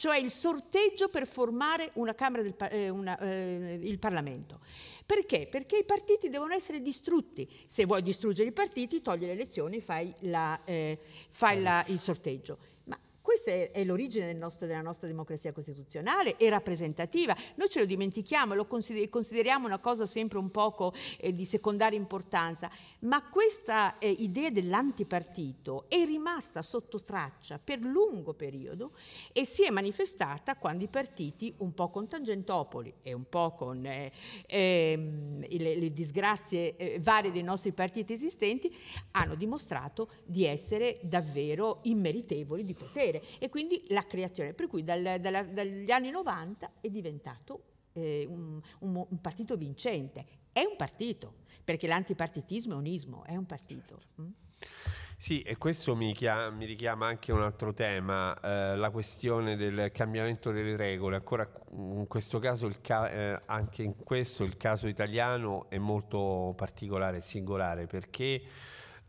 cioè il sorteggio per formare del, eh, una, eh, il Parlamento. Perché? Perché i partiti devono essere distrutti. Se vuoi distruggere i partiti, togli le elezioni, fai, la, eh, fai la, il sorteggio. Ma questa è, l'origine del nostro, della nostra democrazia costituzionale e rappresentativa. Noi ce lo dimentichiamo, e lo consideriamo una cosa sempre un poco eh, di secondaria importanza, ma questa eh, idea dell'antipartito è rimasta sotto traccia per lungo periodo e si è manifestata quando i partiti, un po' con Tangentopoli e un po' con eh, eh, le, le, disgrazie eh, varie dei nostri partiti esistenti, hanno dimostrato di essere davvero immeritevoli di potere. E quindi la creazione, per cui dal, dalla, dagli anni 90 è diventato eh, un, un, un, partito vincente, è un partito, perché l'antipartitismo è unismo, è un partito. Certo. Mm? Sì, e questo mi, chiama, mi, richiama anche un altro tema, eh, la questione del cambiamento delle regole. Ancora in questo caso, ca- eh, anche in questo, il caso italiano è molto particolare e singolare perché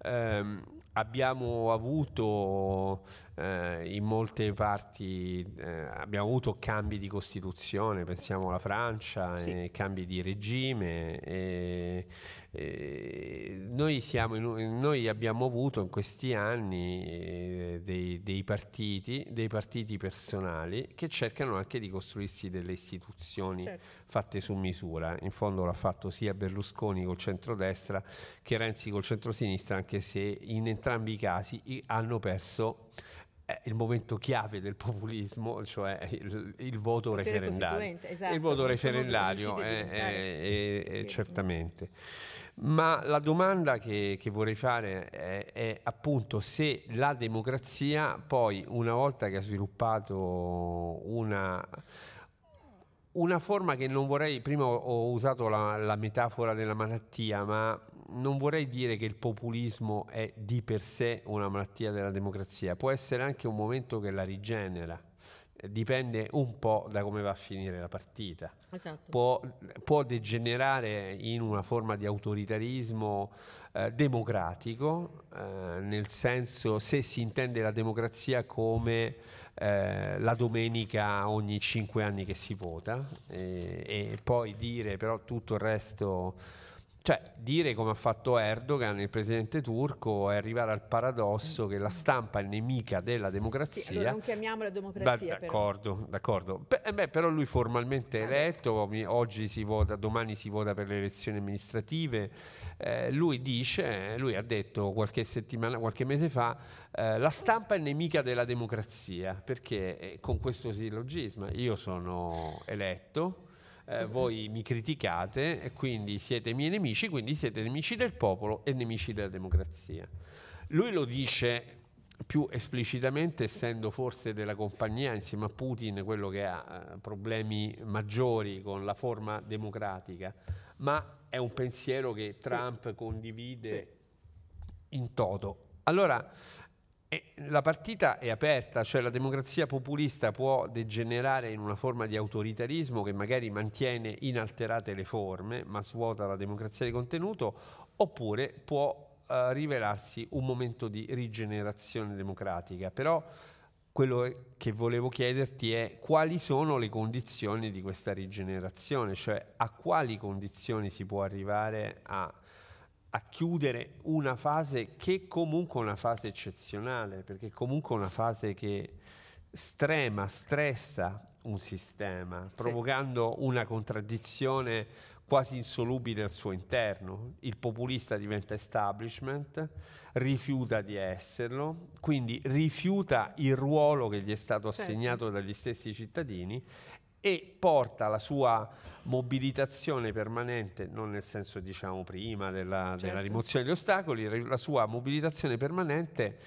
ehm, abbiamo avuto eh, in molte parti eh, abbiamo avuto cambi di costituzione, pensiamo alla Francia, sì. eh, cambi di regime. Noi, siamo, noi, abbiamo avuto in questi anni eh, dei, dei, partiti, dei partiti personali che cercano anche di costruirsi delle istituzioni certo. fatte su misura. In fondo l'ha fatto sia Berlusconi col centrodestra che Renzi col centrosinistra, anche se in entrambi i casi hanno perso il momento chiave del populismo, cioè il, il voto referendario. Esatto, il voto referendario, è, è, è, certamente. Ma la domanda che, che vorrei fare è, appunto se la democrazia poi, una volta che ha sviluppato una... una forma che non vorrei, prima ho usato la, la metafora della malattia, ma non vorrei dire che il populismo è di per sé una malattia della democrazia, può essere anche un momento che la rigenera dipende un po' da come va a finire la partita. Esatto. Può, può, degenerare in una forma di autoritarismo eh, democratico, eh, nel senso se si intende la democrazia come eh, la domenica ogni cinque anni che si vota e, eh, e poi dire però tutto il resto cioè, dire come ha fatto Erdogan, il presidente turco, è arrivare al paradosso che la stampa è nemica della democrazia. Sì, allora non chiamiamola democrazia. Beh, d'accordo, però. d'accordo. Beh, eh beh, però lui formalmente è eletto, oggi si vota, domani si vota per le elezioni amministrative. Eh, lui dice, lui ha detto qualche settimana, qualche mese fa, eh, la stampa è nemica della democrazia, perché eh, con questo sillogismo io sono eletto eh, voi mi criticate e quindi siete miei nemici, quindi siete nemici del popolo e nemici della democrazia. Lui lo dice più esplicitamente, essendo forse della compagnia insieme a Putin quello che ha eh, problemi maggiori con la forma democratica, ma è un pensiero che Trump sì. condivide sì. in toto. Allora, e la partita è aperta, cioè la democrazia populista può degenerare in una forma di autoritarismo che magari mantiene inalterate le forme, ma svuota la democrazia di contenuto, oppure può eh, rivelarsi un momento di rigenerazione democratica. Però quello che volevo chiederti è quali sono le condizioni di questa rigenerazione, cioè a quali condizioni si può arrivare a a chiudere una fase che comunque è una fase eccezionale, perché comunque è una fase che strema, stressa un sistema, sì. provocando una contraddizione quasi insolubile al suo interno. Il populista diventa establishment, rifiuta di esserlo, quindi rifiuta il ruolo che gli è stato certo. assegnato dagli stessi cittadini e porta la sua mobilitazione permanente, non nel senso diciamo prima della, certo. della rimozione degli ostacoli, la sua mobilitazione permanente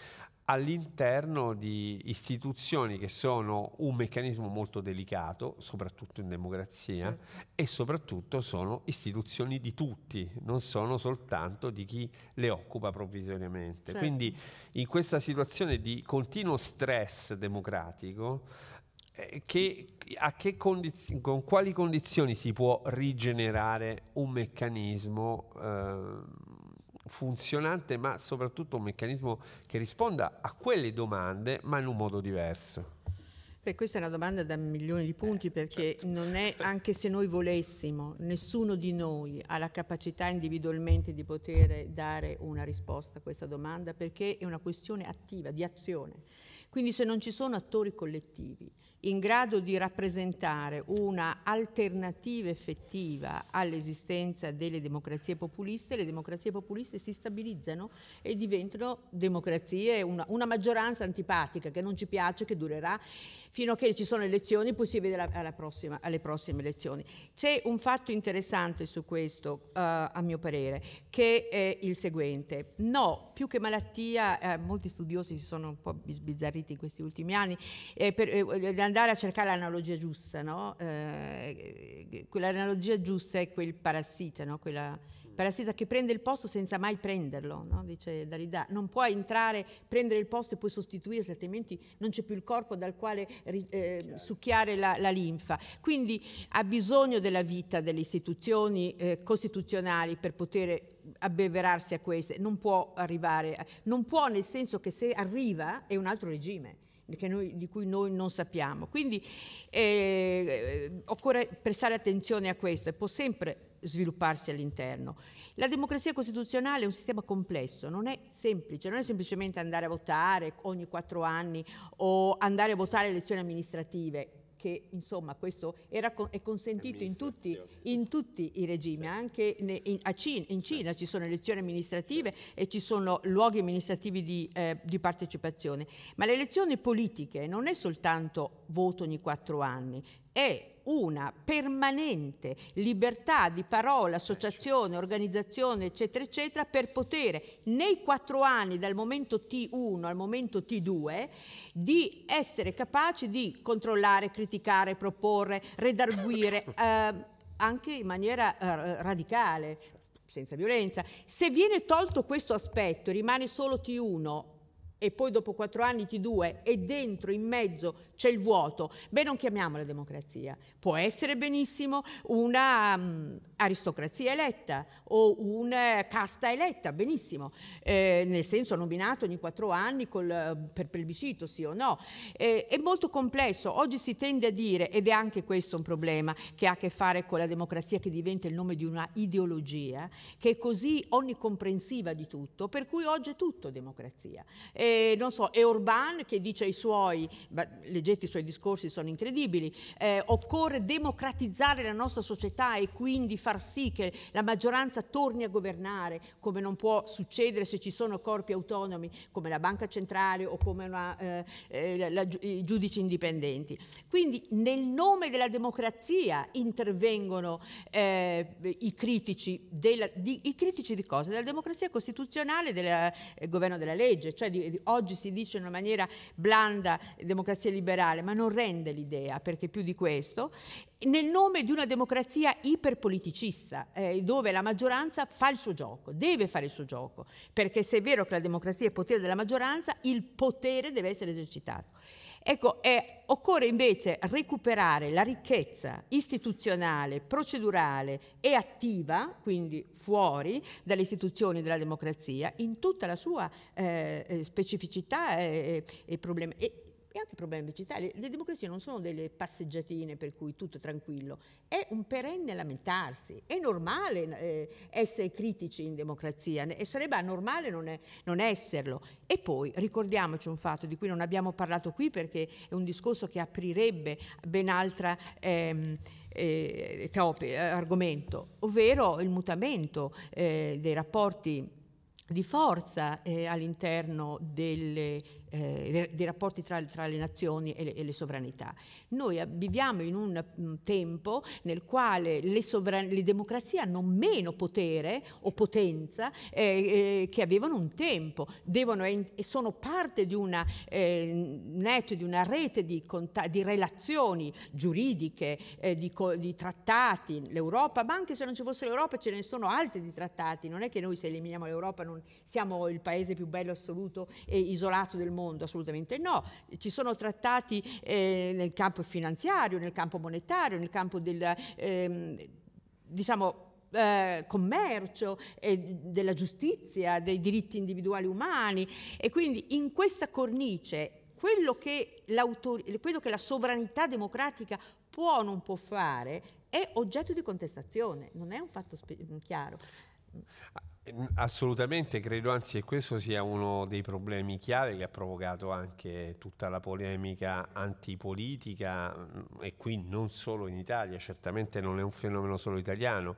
all'interno di istituzioni che sono un meccanismo molto delicato, soprattutto in democrazia, sì. Certo. e soprattutto sono istituzioni di tutti, non sono soltanto di chi le occupa provvisoriamente. Certo. Quindi in questa situazione di continuo stress democratico, eh, che, che condiz- con quali condizioni si può rigenerare un meccanismo eh, funzionante, ma soprattutto un meccanismo che risponda a quelle domande, ma in un modo diverso? Beh, questa è una domanda da milioni di punti eh, perché certo. non è, anche se noi volessimo, nessuno di noi ha la capacità individualmente di poter dare una risposta a questa domanda perché è una questione attiva, di azione. Quindi se non ci sono attori collettivi in grado di rappresentare una alternativa effettiva all'esistenza delle democrazie populiste, le democrazie populiste si stabilizzano e diventano democrazie, una, una maggioranza antipatica che non ci piace, che durerà fino a che ci sono elezioni, poi si vede la, prossima, alle prossime elezioni. C'è un fatto interessante su questo, uh, a mio parere, che è il seguente. No, più che malattia, eh, molti studiosi si sono un po' sbizzarriti in questi ultimi anni, eh, per, eh, andare a cercare l'analogia giusta, no? Eh, quell'analogia giusta è quel parassita, no? Quella, parassita che prende il posto senza mai prenderlo, no? dice Derrida. Non puoi entrare, prendere il posto e poi sostituirlo, altrimenti non c'è più il corpo dal quale eh, succhiare la, la, linfa. Quindi ha bisogno della vita delle istituzioni eh, costituzionali per poter abbeverarsi a queste, non può arrivare, non può nel senso che se arriva è un altro regime noi, di cui noi non sappiamo. Quindi eh, occorre prestare attenzione a questo e può sempre svilupparsi all'interno. La democrazia costituzionale è un sistema complesso, non è semplice, non è semplicemente andare a votare ogni quattro anni o andare a votare elezioni amministrative che insomma questo era, è consentito in tutti, in tutti, i regimi, anche in, in, Cina, in, certo. Cina, ci sono elezioni amministrative certo. e ci sono luoghi amministrativi di, eh, di partecipazione, ma le elezioni politiche non è soltanto voto ogni quattro anni, è una permanente libertà di parola, associazione, organizzazione, eccetera, eccetera, per poter nei quattro anni dal momento T1 al momento T2 di essere capaci di controllare, criticare, proporre, redarguire. Eh, anche in maniera eh, radicale, senza violenza. Se viene tolto questo aspetto, e rimane solo T1, e poi dopo quattro anni T2 e dentro, in mezzo, c'è il vuoto, beh non chiamiamola democrazia. Può essere benissimo un'aristocrazia mm, um, eletta o una eh, casta eletta, benissimo, eh, nel senso nominato ogni quattro anni col, eh, per plebiscito, sì o no. Eh, è molto complesso, oggi si tende a dire, ed è anche questo un problema che ha a che fare con la democrazia che diventa il nome di una ideologia, che è così onnicomprensiva di tutto, per cui oggi è tutto democrazia. Eh, eh, non so, è Orban che dice ai suoi, beh, leggete i suoi discorsi, sono incredibili, eh, occorre democratizzare la nostra società e quindi far sì che la maggioranza torni a governare, come non può succedere se ci sono corpi autonomi come la Banca Centrale o come una, eh, eh, la, i giudici indipendenti. Quindi nel nome della democrazia intervengono eh, i critici, della, di, i critici di cosa? Della democrazia costituzionale, del governo della legge, cioè di, di, oggi si dice in una maniera blanda democrazia liberale, ma non rende l'idea, perché più di questo, nel nome di una democrazia iperpoliticista, eh, dove la maggioranza fa il suo gioco, deve fare il suo gioco, perché se è vero che la democrazia è potere della maggioranza, il potere deve essere esercitato. Ecco, eh, occorre invece recuperare la ricchezza istituzionale, procedurale e attiva, quindi fuori dalle istituzioni della democrazia, in tutta la sua eh, eh specificità e, e problema. E, e anche problemi vegetali. Le democrazie non sono delle passeggiatine per cui tutto è tranquillo, è un perenne lamentarsi, è normale eh, essere critici in democrazia e sarebbe anormale non, è, non esserlo. E poi ricordiamoci un fatto di cui non abbiamo parlato qui perché è un discorso che aprirebbe ben altra... Ehm, eh, trope, eh, argomento, ovvero il mutamento eh, dei rapporti di forza eh, all'interno delle eh, dei rapporti tra, tra, le nazioni e le, e le sovranità. Noi viviamo in un mm, tempo nel quale le, sovran- le democrazie hanno meno potere o potenza eh, eh, che avevano un tempo, devono, e sono parte di una eh, net, di una rete di, cont- di relazioni giuridiche, eh, di, co- di trattati, l'Europa, ma anche se non ci fosse l'Europa ce ne sono altri di trattati, non è che noi se eliminiamo l'Europa non siamo il paese più bello assoluto e isolato del mondo mondo, assolutamente no. Ci sono trattati eh, nel campo finanziario, nel campo monetario, nel campo del ehm, diciamo, eh, commercio, e della giustizia, dei diritti individuali umani e quindi in questa cornice quello che, quello che la sovranità democratica può o non può fare è oggetto di contestazione, non è un fatto chiaro. Assolutamente, credo anzi che questo sia uno dei problemi chiave che ha provocato anche tutta la polemica antipolitica mm, e qui non solo in Italia, certamente non è un fenomeno solo italiano,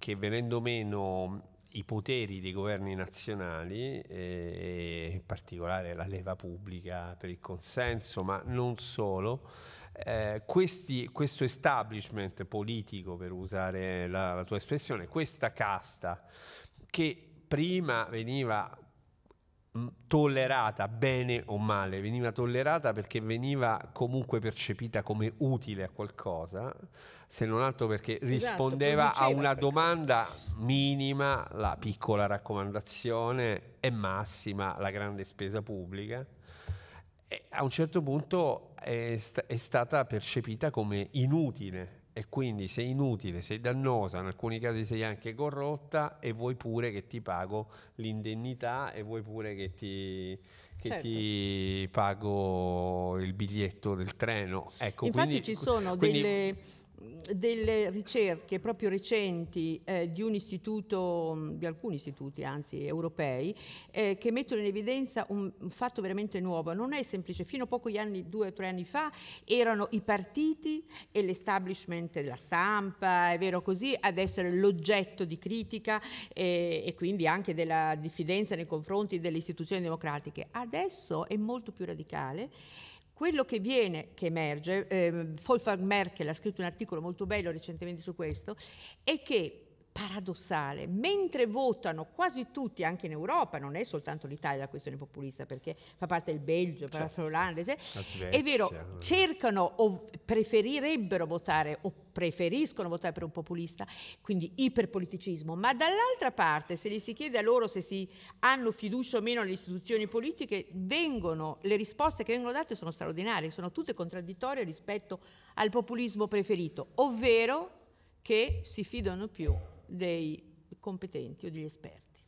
che venendo meno mm, i poteri dei governi nazionali, e in particolare la leva pubblica per il consenso, ma non solo, eh, questi, questo establishment politico, per usare la, la tua espressione, questa casta che prima veniva mm, tollerata bene o male, veniva tollerata perché veniva comunque percepita come utile a qualcosa, se non altro perché esatto, rispondeva a una perché... domanda minima, la piccola raccomandazione e massima la grande spesa pubblica. E a un certo punto è, st- è stata percepita come inutile e quindi sei inutile, sei dannosa, in alcuni casi sei anche corrotta e vuoi pure che ti pago l'indennità e vuoi pure che ti, che certo. ti pago il biglietto del treno. Ecco, Infatti quindi, ci sono quindi, delle delle ricerche proprio recenti eh, di un istituto, mm, di alcuni istituti anzi europei, eh, che mettono in evidenza un, un, fatto veramente nuovo. Non è semplice, fino a pochi anni, due o tre anni fa, erano i partiti e l'establishment della stampa, è vero così, ad essere l'oggetto di critica eh, e quindi anche della diffidenza nei confronti delle istituzioni democratiche. Adesso è molto più radicale quello che viene, che emerge, eh, Volker Merkel ha scritto un articolo molto bello recentemente su questo, è che paradossale, mentre votano quasi tutti, anche in Europa, non è soltanto l'Italia la questione populista, perché fa parte del Belgio, fa parte certo. l'Olanda, è vero, eh. cercano o preferirebbero votare o preferiscono votare per un populista, quindi iperpoliticismo, ma dall'altra parte se gli si chiede a loro se si hanno fiducia o meno nelle istituzioni politiche, vengono, le risposte che vengono date sono straordinarie, sono tutte contraddittorie rispetto al populismo preferito, ovvero che si fidano più dei competenti o degli esperti.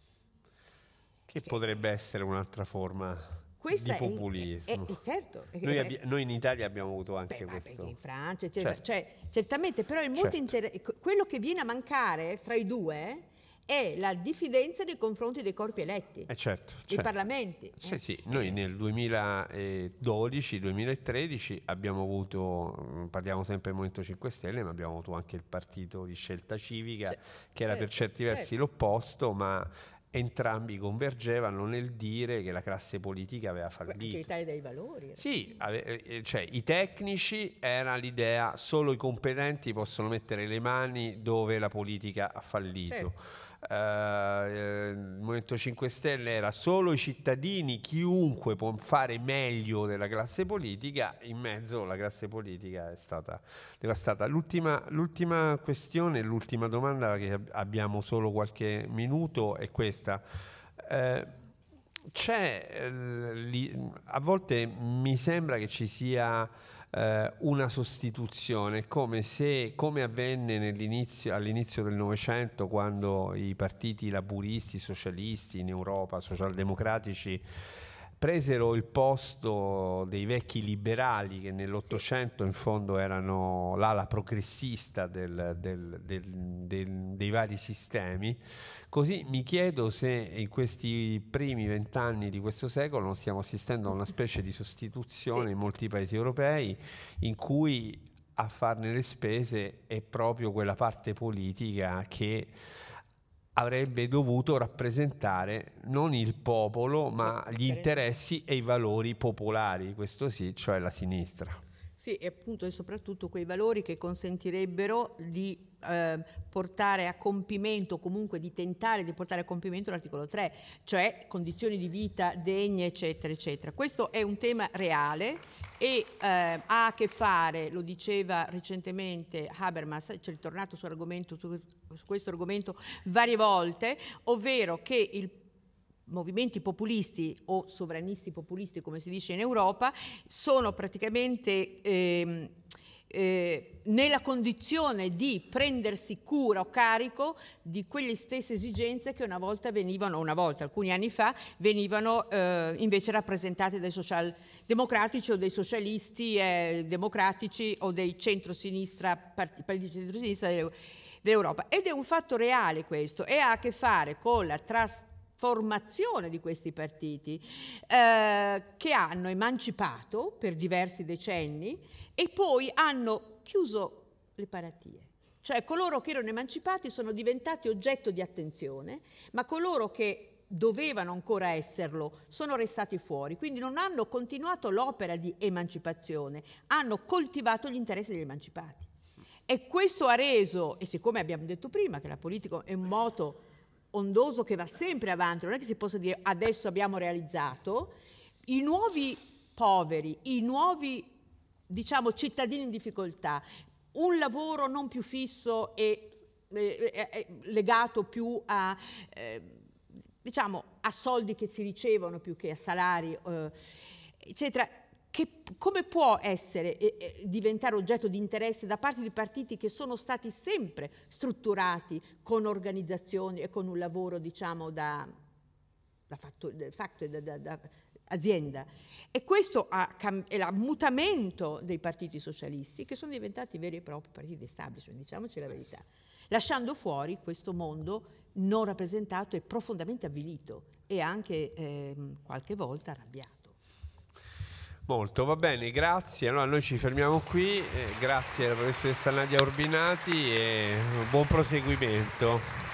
Che, che potrebbe essere un'altra forma questa di populismo. È, è, certo. Noi, abbi- noi, in Italia abbiamo avuto anche beh, questo. in Francia, certo. cioè, certamente, però è molto certo. inter- quello che viene a mancare fra i due è la diffidenza nei confronti dei corpi eletti, eh certo, dei certo. parlamenti. Sì, eh. sì, noi eh. nel 2012-2013 abbiamo avuto, mm, parliamo sempre del Movimento 5 Stelle, ma abbiamo avuto anche il partito di scelta civica, certo, che era per certo, certi versi certo. l'opposto, ma entrambi convergevano nel dire che la classe politica aveva fallito. L'Italia dei valori. Sì, ave- eh, eh, cioè i tecnici era l'idea solo i competenti possono mettere le mani dove la politica ha fallito. Certo. Eh, il Movimento 5 Stelle era solo i cittadini, chiunque può fare meglio della classe politica, in mezzo la classe politica è stata devastata. L'ultima, l'ultima questione, l'ultima domanda che abbiamo solo qualche minuto è questa. Eh, c'è, eh, a volte mi sembra che ci sia eh, una sostituzione, come se come avvenne all'inizio del Novecento quando i partiti laburisti, socialisti in Europa, socialdemocratici presero il posto dei vecchi liberali che nell'Ottocento in fondo erano l'ala progressista del, del, del, dei vari sistemi, così mi chiedo se in questi primi vent'anni di questo secolo non stiamo assistendo a una specie di sostituzione sì. in molti paesi europei in cui a farne le spese è proprio quella parte politica che avrebbe dovuto rappresentare non il popolo, ma gli interessi e i valori popolari, questo sì, cioè la sinistra. Sì, e appunto e soprattutto quei valori che consentirebbero di eh, portare a compimento, comunque di tentare di portare a compimento l'articolo 3, cioè condizioni di vita degne, eccetera, eccetera. Questo è un tema reale e eh, ha a che fare, lo diceva recentemente Habermas, c'è ritornato sull'argomento su su questo argomento varie volte, ovvero che i movimenti populisti o sovranisti populisti, come si dice in Europa, sono praticamente eh, eh, nella condizione di prendersi cura o carico di quelle stesse esigenze che una volta venivano, una volta, alcuni anni fa, venivano eh, invece rappresentate dai socialdemocratici o dei socialisti eh, democratici o dei centrosinistra, partiti centrosinistra. Eh, dell'Europa. Ed è un fatto reale questo e ha a che fare con la trasformazione di questi partiti eh, che hanno emancipato per diversi decenni e poi hanno chiuso le paratie. Cioè coloro che erano emancipati sono diventati oggetto di attenzione, ma coloro che dovevano ancora esserlo, sono restati fuori, quindi non hanno continuato l'opera di emancipazione, hanno coltivato gli interessi degli emancipati. E questo ha reso, e siccome abbiamo detto prima che la politica è un moto ondoso che va sempre avanti, non è che si possa dire adesso abbiamo realizzato, i nuovi poveri, i nuovi diciamo, cittadini in difficoltà, un lavoro non più fisso e eh, eh, legato più a... Eh, diciamo a soldi che si ricevono più che a salari, eh, eccetera, che, come può essere, eh, diventare oggetto di interesse da parte di partiti che sono stati sempre strutturati con organizzazioni e con un lavoro, diciamo, da, da, fatto, da, da, da azienda? E questo è il mutamento dei partiti socialisti che sono diventati veri e propri partiti establishment, diciamoci la eh verità, lasciando fuori questo mondo non rappresentato e profondamente avvilito e anche eh, qualche volta arrabbiato. Molto, va bene, grazie. Allora noi ci fermiamo qui, eh, grazie alla professoressa Nadia Urbinati e buon proseguimento.